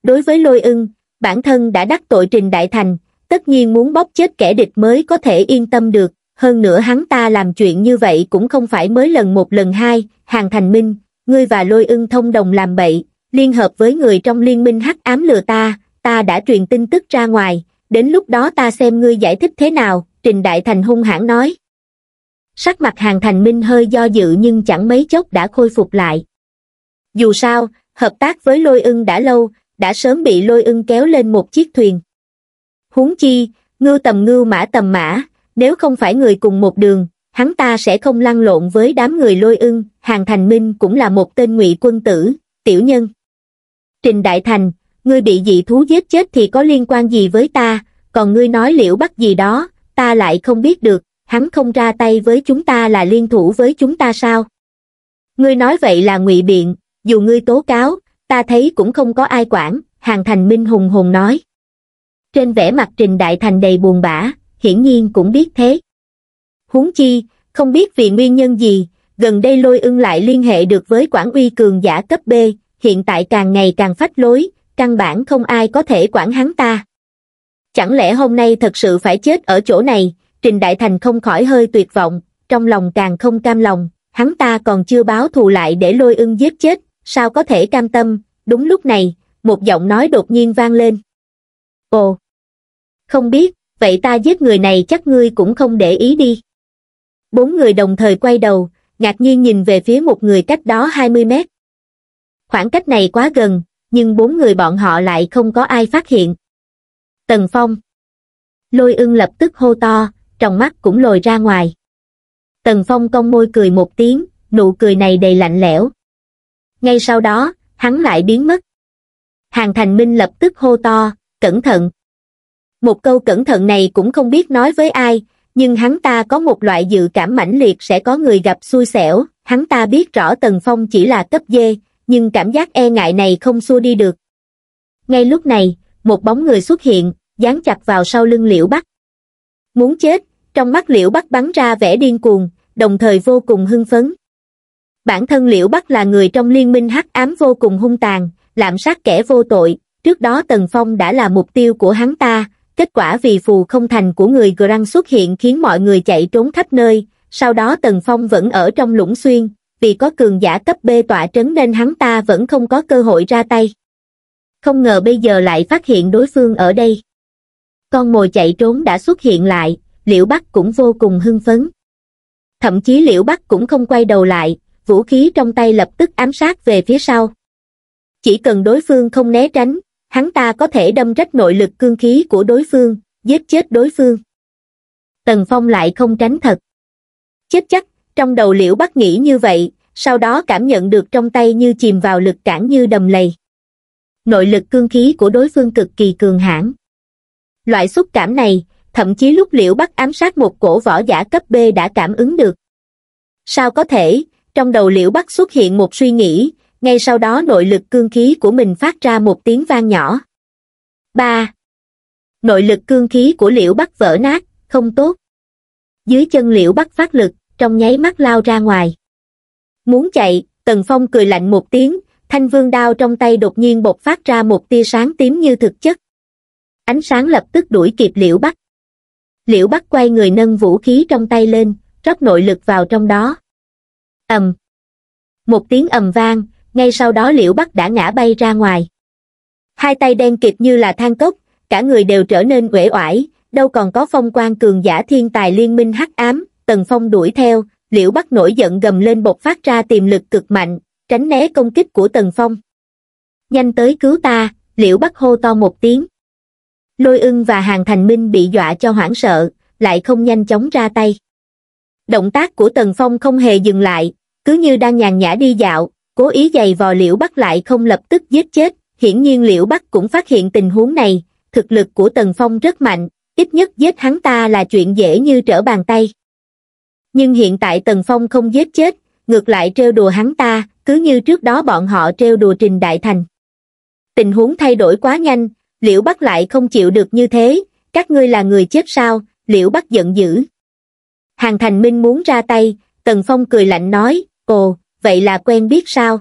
Đối với lôi ưng, bản thân đã đắc tội Trình Đại Thành, tất nhiên muốn bóp chết kẻ địch mới có thể yên tâm được, hơn nữa hắn ta làm chuyện như vậy cũng không phải mới lần một lần hai, hàng thành minh, ngươi và lôi ưng thông đồng làm bậy, liên hợp với người trong liên minh hắc ám lừa ta, ta đã truyền tin tức ra ngoài, đến lúc đó ta xem ngươi giải thích thế nào, Trình Đại Thành hung hãn nói. Sắc mặt hàng thành minh hơi do dự nhưng chẳng mấy chốc đã khôi phục lại. Dù sao, hợp tác với lôi ưng đã lâu, đã sớm bị lôi ưng kéo lên một chiếc thuyền. Huống chi, ngưu tầm ngưu mã tầm mã, nếu không phải người cùng một đường, hắn ta sẽ không lăn lộn với đám người lôi ưng, hàng thành minh cũng là một tên ngụy quân tử, tiểu nhân. Trình Đại Thành, ngươi bị dị thú giết chết thì có liên quan gì với ta, còn ngươi nói liễu bắt gì đó, ta lại không biết được, hắn không ra tay với chúng ta là liên thủ với chúng ta sao? Ngươi nói vậy là ngụy biện, dù ngươi tố cáo, ta thấy cũng không có ai quản, hàng thành minh hùng Hùng nói. Trên vẻ mặt Trình Đại Thành đầy buồn bã, hiển nhiên cũng biết thế. Huống chi, không biết vì nguyên nhân gì, gần đây lôi ưng lại liên hệ được với quản uy cường giả cấp B, hiện tại càng ngày càng phách lối, căn bản không ai có thể quản hắn ta chẳng lẽ hôm nay thật sự phải chết ở chỗ này trình đại thành không khỏi hơi tuyệt vọng trong lòng càng không cam lòng hắn ta còn chưa báo thù lại để lôi ưng giết chết sao có thể cam tâm đúng lúc này một giọng nói đột nhiên vang lên ồ không biết vậy ta giết người này chắc ngươi cũng không để ý đi bốn người đồng thời quay đầu ngạc nhiên nhìn về phía một người cách đó hai mươi mét khoảng cách này quá gần nhưng bốn người bọn họ lại không có ai phát hiện tần phong lôi ưng lập tức hô to trong mắt cũng lồi ra ngoài tần phong cong môi cười một tiếng nụ cười này đầy lạnh lẽo ngay sau đó hắn lại biến mất hàng thành minh lập tức hô to cẩn thận một câu cẩn thận này cũng không biết nói với ai nhưng hắn ta có một loại dự cảm mãnh liệt sẽ có người gặp xui xẻo hắn ta biết rõ tần phong chỉ là cấp dê nhưng cảm giác e ngại này không xua đi được ngay lúc này một bóng người xuất hiện, dán chặt vào sau lưng liễu bắc. Muốn chết, trong mắt liễu bắc bắn ra vẻ điên cuồng, đồng thời vô cùng hưng phấn. Bản thân liễu bắc là người trong liên minh hắc ám vô cùng hung tàn, lạm sát kẻ vô tội, trước đó Tần Phong đã là mục tiêu của hắn ta, kết quả vì phù không thành của người Grand xuất hiện khiến mọi người chạy trốn khắp nơi, sau đó Tần Phong vẫn ở trong lũng xuyên, vì có cường giả cấp B tỏa trấn nên hắn ta vẫn không có cơ hội ra tay không ngờ bây giờ lại phát hiện đối phương ở đây. Con mồi chạy trốn đã xuất hiện lại, Liễu Bắc cũng vô cùng hưng phấn. Thậm chí Liễu Bắc cũng không quay đầu lại, vũ khí trong tay lập tức ám sát về phía sau. Chỉ cần đối phương không né tránh, hắn ta có thể đâm rách nội lực cương khí của đối phương, giết chết đối phương. Tần Phong lại không tránh thật. Chết chắc, trong đầu Liễu Bắc nghĩ như vậy, sau đó cảm nhận được trong tay như chìm vào lực cản như đầm lầy nội lực cương khí của đối phương cực kỳ cường hãn. Loại xúc cảm này, thậm chí lúc liễu bắt ám sát một cổ võ giả cấp B đã cảm ứng được. Sao có thể, trong đầu liễu bắt xuất hiện một suy nghĩ, ngay sau đó nội lực cương khí của mình phát ra một tiếng vang nhỏ. 3. Nội lực cương khí của liễu bắt vỡ nát, không tốt. Dưới chân liễu bắt phát lực, trong nháy mắt lao ra ngoài. Muốn chạy, Tần Phong cười lạnh một tiếng, thanh vương đao trong tay đột nhiên bộc phát ra một tia sáng tím như thực chất. Ánh sáng lập tức đuổi kịp liễu bắc. Liễu bắc quay người nâng vũ khí trong tay lên, rót nội lực vào trong đó. ầm, Một tiếng ầm vang, ngay sau đó liễu bắc đã ngã bay ra ngoài. Hai tay đen kịt như là than cốc, cả người đều trở nên uể oải, đâu còn có phong quan cường giả thiên tài liên minh hắc ám, tần phong đuổi theo, liễu bắc nổi giận gầm lên bộc phát ra tiềm lực cực mạnh, tránh né công kích của tần phong nhanh tới cứu ta liễu bắc hô to một tiếng lôi ưng và hàng thành minh bị dọa cho hoảng sợ lại không nhanh chóng ra tay động tác của tần phong không hề dừng lại cứ như đang nhàn nhã đi dạo cố ý giày vò liễu bắc lại không lập tức giết chết hiển nhiên liễu bắc cũng phát hiện tình huống này thực lực của tần phong rất mạnh ít nhất giết hắn ta là chuyện dễ như trở bàn tay nhưng hiện tại tần phong không giết chết ngược lại trêu đùa hắn ta, cứ như trước đó bọn họ trêu đùa Trình Đại Thành. Tình huống thay đổi quá nhanh, Liễu bắt lại không chịu được như thế, các ngươi là người chết sao, Liễu bắt giận dữ. Hàng Thành Minh muốn ra tay, Tần Phong cười lạnh nói, ồ, vậy là quen biết sao?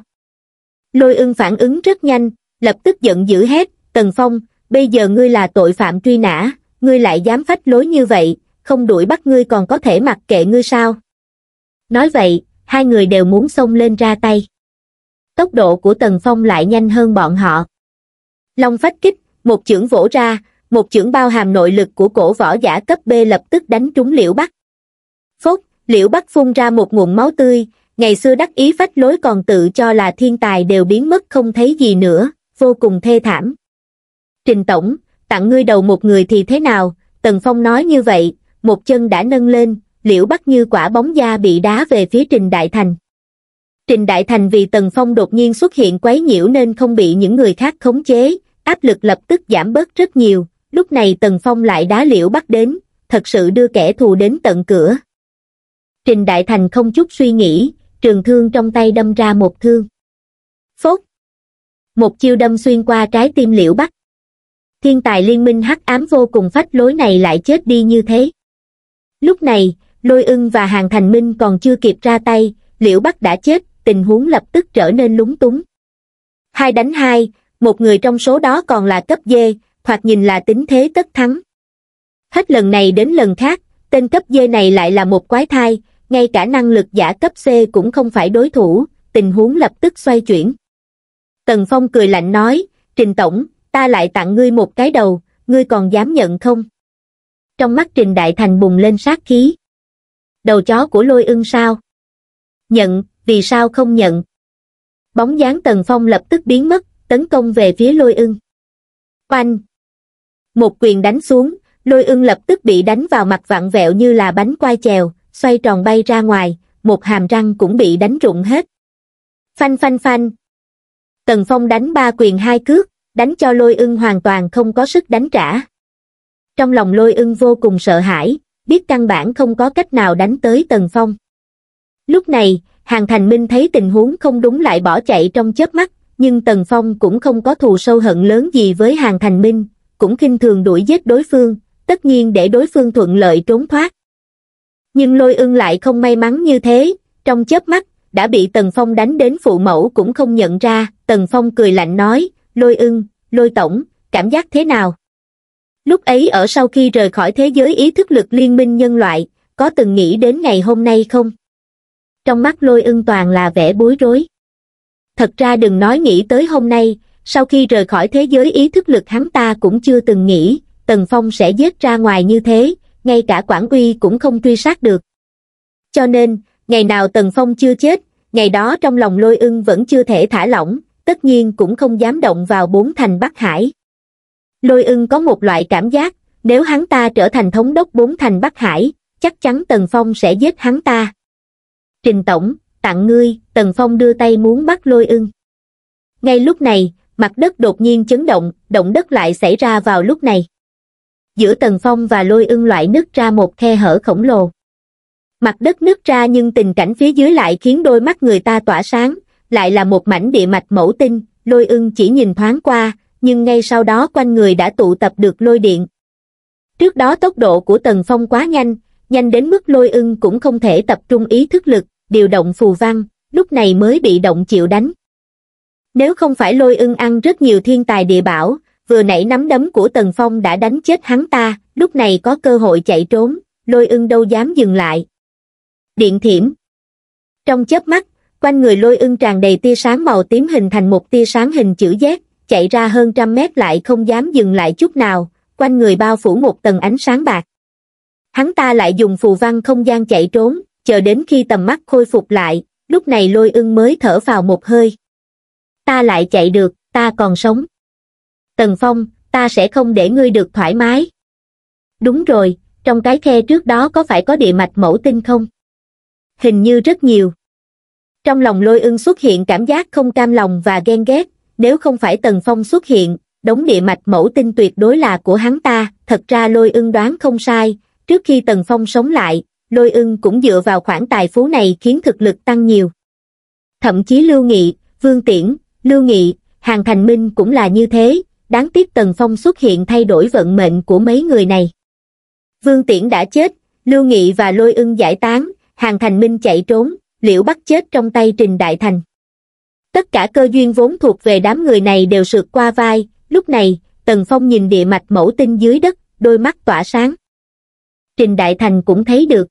Lôi ưng phản ứng rất nhanh, lập tức giận dữ hét, Tần Phong, bây giờ ngươi là tội phạm truy nã, ngươi lại dám phách lối như vậy, không đuổi bắt ngươi còn có thể mặc kệ ngươi sao? Nói vậy, hai người đều muốn xông lên ra tay. Tốc độ của Tần Phong lại nhanh hơn bọn họ. Long phách kích, một chưởng vỗ ra, một chưởng bao hàm nội lực của cổ võ giả cấp B lập tức đánh trúng Liễu Bắc. Phốt, Liễu Bắc phun ra một nguồn máu tươi, ngày xưa đắc ý phách lối còn tự cho là thiên tài đều biến mất không thấy gì nữa, vô cùng thê thảm. Trình Tổng, tặng ngươi đầu một người thì thế nào, Tần Phong nói như vậy, một chân đã nâng lên, liễu bắt như quả bóng da bị đá về phía Trình Đại Thành. Trình Đại Thành vì Tần Phong đột nhiên xuất hiện quấy nhiễu nên không bị những người khác khống chế, áp lực lập tức giảm bớt rất nhiều, lúc này Tần Phong lại đá liễu bắt đến, thật sự đưa kẻ thù đến tận cửa. Trình Đại Thành không chút suy nghĩ, trường thương trong tay đâm ra một thương. Phốt! Một chiêu đâm xuyên qua trái tim liễu bắt. Thiên tài liên minh hắc ám vô cùng phách lối này lại chết đi như thế. Lúc này, lôi ưng và hàng thành minh còn chưa kịp ra tay liễu bắc đã chết tình huống lập tức trở nên lúng túng hai đánh hai một người trong số đó còn là cấp dê thoạt nhìn là tính thế tất thắng hết lần này đến lần khác tên cấp dê này lại là một quái thai ngay cả năng lực giả cấp c cũng không phải đối thủ tình huống lập tức xoay chuyển tần phong cười lạnh nói trình tổng ta lại tặng ngươi một cái đầu ngươi còn dám nhận không trong mắt trình đại thành bùng lên sát khí đầu chó của lôi ưng sao nhận vì sao không nhận bóng dáng tần phong lập tức biến mất tấn công về phía lôi ưng oanh một quyền đánh xuống lôi ưng lập tức bị đánh vào mặt vặn vẹo như là bánh quai chèo xoay tròn bay ra ngoài một hàm răng cũng bị đánh rụng hết phanh phanh phanh tần phong đánh ba quyền hai cước đánh cho lôi ưng hoàn toàn không có sức đánh trả trong lòng lôi ưng vô cùng sợ hãi biết căn bản không có cách nào đánh tới Tần Phong. Lúc này, Hàng Thành Minh thấy tình huống không đúng lại bỏ chạy trong chớp mắt, nhưng Tần Phong cũng không có thù sâu hận lớn gì với Hàng Thành Minh, cũng khinh thường đuổi giết đối phương, tất nhiên để đối phương thuận lợi trốn thoát. Nhưng lôi ưng lại không may mắn như thế, trong chớp mắt, đã bị Tần Phong đánh đến phụ mẫu cũng không nhận ra, Tần Phong cười lạnh nói, lôi ưng, lôi tổng, cảm giác thế nào? lúc ấy ở sau khi rời khỏi thế giới ý thức lực liên minh nhân loại có từng nghĩ đến ngày hôm nay không trong mắt lôi ưng toàn là vẻ bối rối thật ra đừng nói nghĩ tới hôm nay sau khi rời khỏi thế giới ý thức lực hắn ta cũng chưa từng nghĩ tần phong sẽ giết ra ngoài như thế ngay cả quản uy cũng không truy sát được cho nên ngày nào tần phong chưa chết ngày đó trong lòng lôi ưng vẫn chưa thể thả lỏng tất nhiên cũng không dám động vào bốn thành bắc hải lôi ưng có một loại cảm giác nếu hắn ta trở thành thống đốc bốn thành bắc hải chắc chắn tần phong sẽ giết hắn ta trình tổng tặng ngươi tần phong đưa tay muốn bắt lôi ưng ngay lúc này mặt đất đột nhiên chấn động động đất lại xảy ra vào lúc này giữa tần phong và lôi ưng loại nứt ra một khe hở khổng lồ mặt đất nứt ra nhưng tình cảnh phía dưới lại khiến đôi mắt người ta tỏa sáng lại là một mảnh địa mạch mẫu tinh lôi ưng chỉ nhìn thoáng qua nhưng ngay sau đó quanh người đã tụ tập được lôi điện. Trước đó tốc độ của Tần Phong quá nhanh, nhanh đến mức lôi ưng cũng không thể tập trung ý thức lực, điều động phù văn, lúc này mới bị động chịu đánh. Nếu không phải lôi ưng ăn rất nhiều thiên tài địa bảo, vừa nãy nắm đấm của Tần Phong đã đánh chết hắn ta, lúc này có cơ hội chạy trốn, lôi ưng đâu dám dừng lại. Điện thiểm Trong chớp mắt, quanh người lôi ưng tràn đầy tia sáng màu tím hình thành một tia sáng hình chữ Z, chạy ra hơn trăm mét lại không dám dừng lại chút nào, quanh người bao phủ một tầng ánh sáng bạc. Hắn ta lại dùng phù văn không gian chạy trốn, chờ đến khi tầm mắt khôi phục lại, lúc này lôi ưng mới thở vào một hơi. Ta lại chạy được, ta còn sống. Tần Phong, ta sẽ không để ngươi được thoải mái. Đúng rồi, trong cái khe trước đó có phải có địa mạch mẫu tinh không? Hình như rất nhiều. Trong lòng lôi ưng xuất hiện cảm giác không cam lòng và ghen ghét, nếu không phải Tần Phong xuất hiện, đống địa mạch mẫu tinh tuyệt đối là của hắn ta, thật ra lôi ưng đoán không sai, trước khi Tần Phong sống lại, lôi ưng cũng dựa vào khoản tài phú này khiến thực lực tăng nhiều. Thậm chí Lưu Nghị, Vương Tiễn, Lưu Nghị, Hàng Thành Minh cũng là như thế, đáng tiếc Tần Phong xuất hiện thay đổi vận mệnh của mấy người này. Vương Tiễn đã chết, Lưu Nghị và Lôi ưng giải tán, Hàng Thành Minh chạy trốn, liễu bắt chết trong tay Trình Đại Thành tất cả cơ duyên vốn thuộc về đám người này đều sượt qua vai, lúc này, Tần Phong nhìn địa mạch mẫu tinh dưới đất, đôi mắt tỏa sáng. Trình Đại Thành cũng thấy được.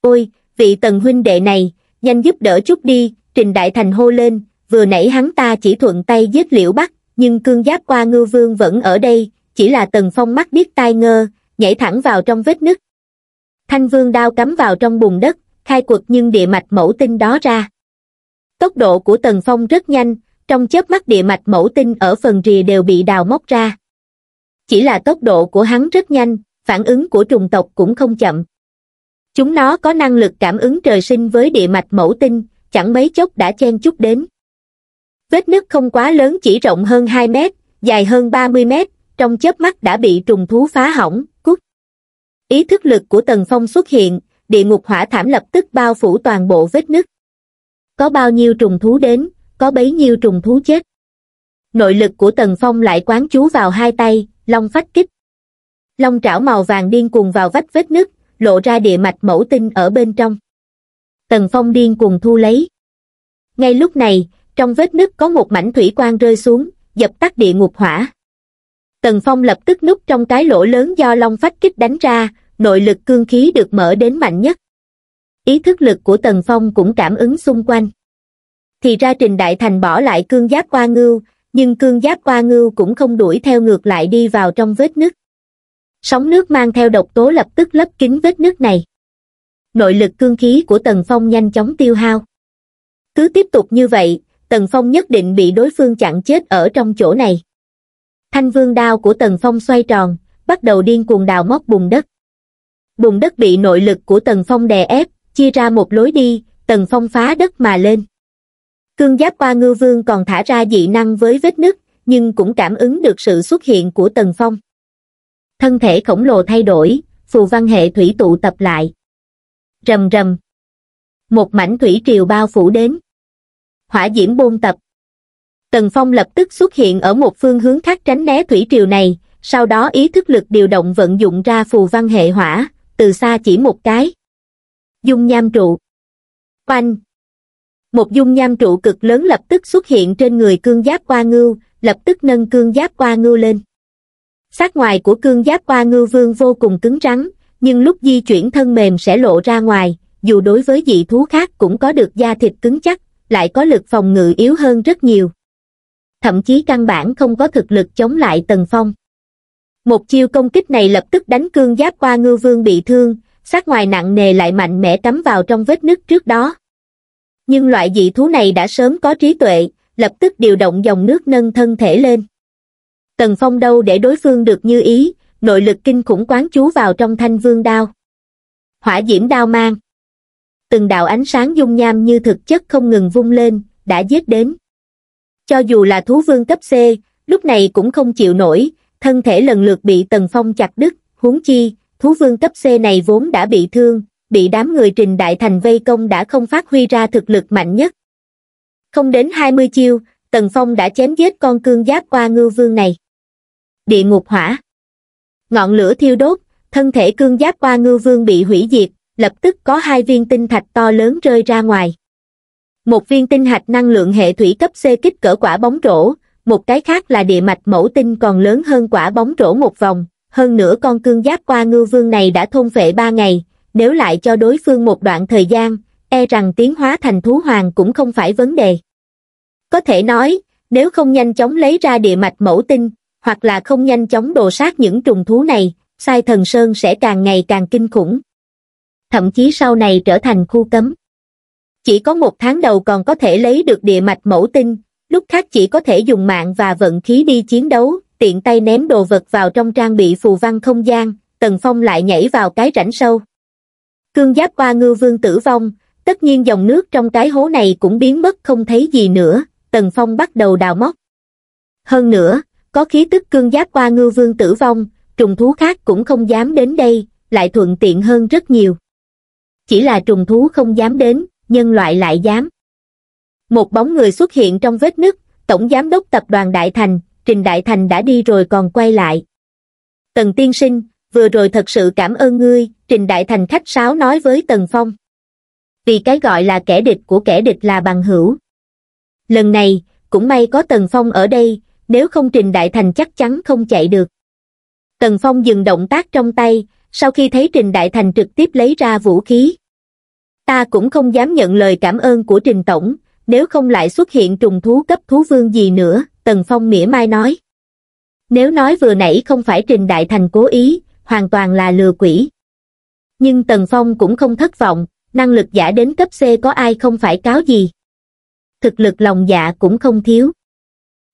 Ôi, vị Tần huynh đệ này, nhanh giúp đỡ chút đi, Trình Đại Thành hô lên, vừa nãy hắn ta chỉ thuận tay giết liễu bắt, nhưng cương giáp qua ngư vương vẫn ở đây, chỉ là Tần Phong mắt biết tai ngơ, nhảy thẳng vào trong vết nứt. Thanh vương đao cắm vào trong bùn đất, khai cuộc nhưng địa mạch mẫu tinh đó ra. Tốc độ của Tần Phong rất nhanh, trong chớp mắt địa mạch mẫu tinh ở phần rìa đều bị đào móc ra. Chỉ là tốc độ của hắn rất nhanh, phản ứng của trùng tộc cũng không chậm. Chúng nó có năng lực cảm ứng trời sinh với địa mạch mẫu tinh, chẳng mấy chốc đã chen chút đến. Vết nứt không quá lớn chỉ rộng hơn 2 mét, dài hơn 30 mét, trong chớp mắt đã bị trùng thú phá hỏng, cút. Ý thức lực của Tần Phong xuất hiện, địa ngục hỏa thảm lập tức bao phủ toàn bộ vết nứt có bao nhiêu trùng thú đến, có bấy nhiêu trùng thú chết. Nội lực của Tần Phong lại quán chú vào hai tay, long phách kích. Long trảo màu vàng điên cuồng vào vách vết nứt, lộ ra địa mạch mẫu tinh ở bên trong. Tần Phong điên cuồng thu lấy. Ngay lúc này, trong vết nứt có một mảnh thủy quang rơi xuống, dập tắt địa ngục hỏa. Tần Phong lập tức núp trong cái lỗ lớn do long phách kích đánh ra, nội lực cương khí được mở đến mạnh nhất ý thức lực của Tần Phong cũng cảm ứng xung quanh. Thì ra Trình Đại Thành bỏ lại cương giáp qua ngưu, nhưng cương giáp qua ngưu cũng không đuổi theo ngược lại đi vào trong vết nứt. Sóng nước mang theo độc tố lập tức lấp kín vết nứt này. Nội lực cương khí của Tần Phong nhanh chóng tiêu hao. Cứ tiếp tục như vậy, Tần Phong nhất định bị đối phương chặn chết ở trong chỗ này. Thanh vương đao của Tần Phong xoay tròn, bắt đầu điên cuồng đào móc bùn đất. Bùn đất bị nội lực của Tần Phong đè ép, chia ra một lối đi, tần phong phá đất mà lên. Cương giáp qua ngư vương còn thả ra dị năng với vết nứt, nhưng cũng cảm ứng được sự xuất hiện của tần phong. Thân thể khổng lồ thay đổi, phù văn hệ thủy tụ tập lại. Rầm rầm. Một mảnh thủy triều bao phủ đến. Hỏa diễm buông tập. Tần Phong lập tức xuất hiện ở một phương hướng khác tránh né thủy triều này, sau đó ý thức lực điều động vận dụng ra phù văn hệ hỏa, từ xa chỉ một cái dung nham trụ. Oanh! Một dung nham trụ cực lớn lập tức xuất hiện trên người cương giáp qua ngưu, lập tức nâng cương giáp qua ngưu lên. Sát ngoài của cương giáp qua ngưu vương vô cùng cứng rắn, nhưng lúc di chuyển thân mềm sẽ lộ ra ngoài, dù đối với dị thú khác cũng có được da thịt cứng chắc, lại có lực phòng ngự yếu hơn rất nhiều. Thậm chí căn bản không có thực lực chống lại Tần Phong. Một chiêu công kích này lập tức đánh cương giáp qua ngưu vương bị thương, sát ngoài nặng nề lại mạnh mẽ cắm vào trong vết nứt trước đó. Nhưng loại dị thú này đã sớm có trí tuệ, lập tức điều động dòng nước nâng thân thể lên. Tần Phong đâu để đối phương được như ý, nội lực kinh khủng quán chú vào trong thanh vương đao. Hỏa diễm đao mang. Từng đạo ánh sáng dung nham như thực chất không ngừng vung lên, đã giết đến. Cho dù là thú vương cấp C, lúc này cũng không chịu nổi, thân thể lần lượt bị Tần Phong chặt đứt, huống chi, thú vương cấp C này vốn đã bị thương, bị đám người trình đại thành vây công đã không phát huy ra thực lực mạnh nhất. Không đến 20 chiêu, Tần Phong đã chém giết con cương giáp qua ngư vương này. Địa ngục hỏa Ngọn lửa thiêu đốt, thân thể cương giáp qua ngư vương bị hủy diệt, lập tức có hai viên tinh thạch to lớn rơi ra ngoài. Một viên tinh hạch năng lượng hệ thủy cấp C kích cỡ quả bóng rổ, một cái khác là địa mạch mẫu tinh còn lớn hơn quả bóng rổ một vòng, hơn nữa con cương giáp qua ngư vương này đã thôn vệ ba ngày, nếu lại cho đối phương một đoạn thời gian, e rằng tiến hóa thành thú hoàng cũng không phải vấn đề. Có thể nói, nếu không nhanh chóng lấy ra địa mạch mẫu tinh, hoặc là không nhanh chóng đồ sát những trùng thú này, sai thần sơn sẽ càng ngày càng kinh khủng. Thậm chí sau này trở thành khu cấm. Chỉ có một tháng đầu còn có thể lấy được địa mạch mẫu tinh, lúc khác chỉ có thể dùng mạng và vận khí đi chiến đấu, tiện tay ném đồ vật vào trong trang bị phù văn không gian, Tần Phong lại nhảy vào cái rãnh sâu. Cương giáp qua ngư vương tử vong, tất nhiên dòng nước trong cái hố này cũng biến mất không thấy gì nữa, Tần Phong bắt đầu đào móc. Hơn nữa, có khí tức cương giáp qua ngư vương tử vong, trùng thú khác cũng không dám đến đây, lại thuận tiện hơn rất nhiều. Chỉ là trùng thú không dám đến, nhân loại lại dám. Một bóng người xuất hiện trong vết nứt, Tổng Giám đốc Tập đoàn Đại Thành, Trình Đại Thành đã đi rồi còn quay lại. Tần tiên sinh, vừa rồi thật sự cảm ơn ngươi, Trình Đại Thành khách sáo nói với Tần Phong. Vì cái gọi là kẻ địch của kẻ địch là bằng hữu. Lần này, cũng may có Tần Phong ở đây, nếu không Trình Đại Thành chắc chắn không chạy được. Tần Phong dừng động tác trong tay, sau khi thấy Trình Đại Thành trực tiếp lấy ra vũ khí. Ta cũng không dám nhận lời cảm ơn của Trình Tổng, nếu không lại xuất hiện trùng thú cấp thú vương gì nữa. Tần Phong mỉa mai nói. Nếu nói vừa nãy không phải Trình Đại Thành cố ý, hoàn toàn là lừa quỷ. Nhưng Tần Phong cũng không thất vọng, năng lực giả đến cấp C có ai không phải cáo gì. Thực lực lòng dạ cũng không thiếu.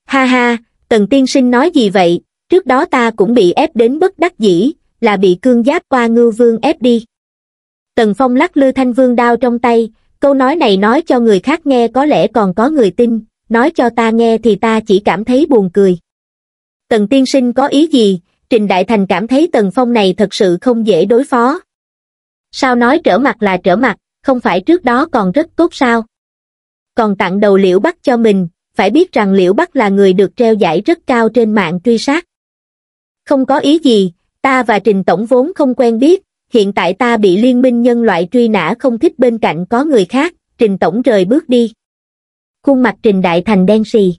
Ha ha, Tần Tiên Sinh nói gì vậy, trước đó ta cũng bị ép đến bất đắc dĩ, là bị cương giáp qua ngư vương ép đi. Tần Phong lắc lư thanh vương đao trong tay, câu nói này nói cho người khác nghe có lẽ còn có người tin, nói cho ta nghe thì ta chỉ cảm thấy buồn cười. Tần tiên sinh có ý gì, Trình Đại Thành cảm thấy Tần Phong này thật sự không dễ đối phó. Sao nói trở mặt là trở mặt, không phải trước đó còn rất tốt sao? Còn tặng đầu Liễu Bắc cho mình, phải biết rằng Liễu Bắc là người được treo giải rất cao trên mạng truy sát. Không có ý gì, ta và Trình Tổng vốn không quen biết, hiện tại ta bị liên minh nhân loại truy nã không thích bên cạnh có người khác, Trình Tổng rời bước đi khuôn mặt Trình Đại Thành đen sì.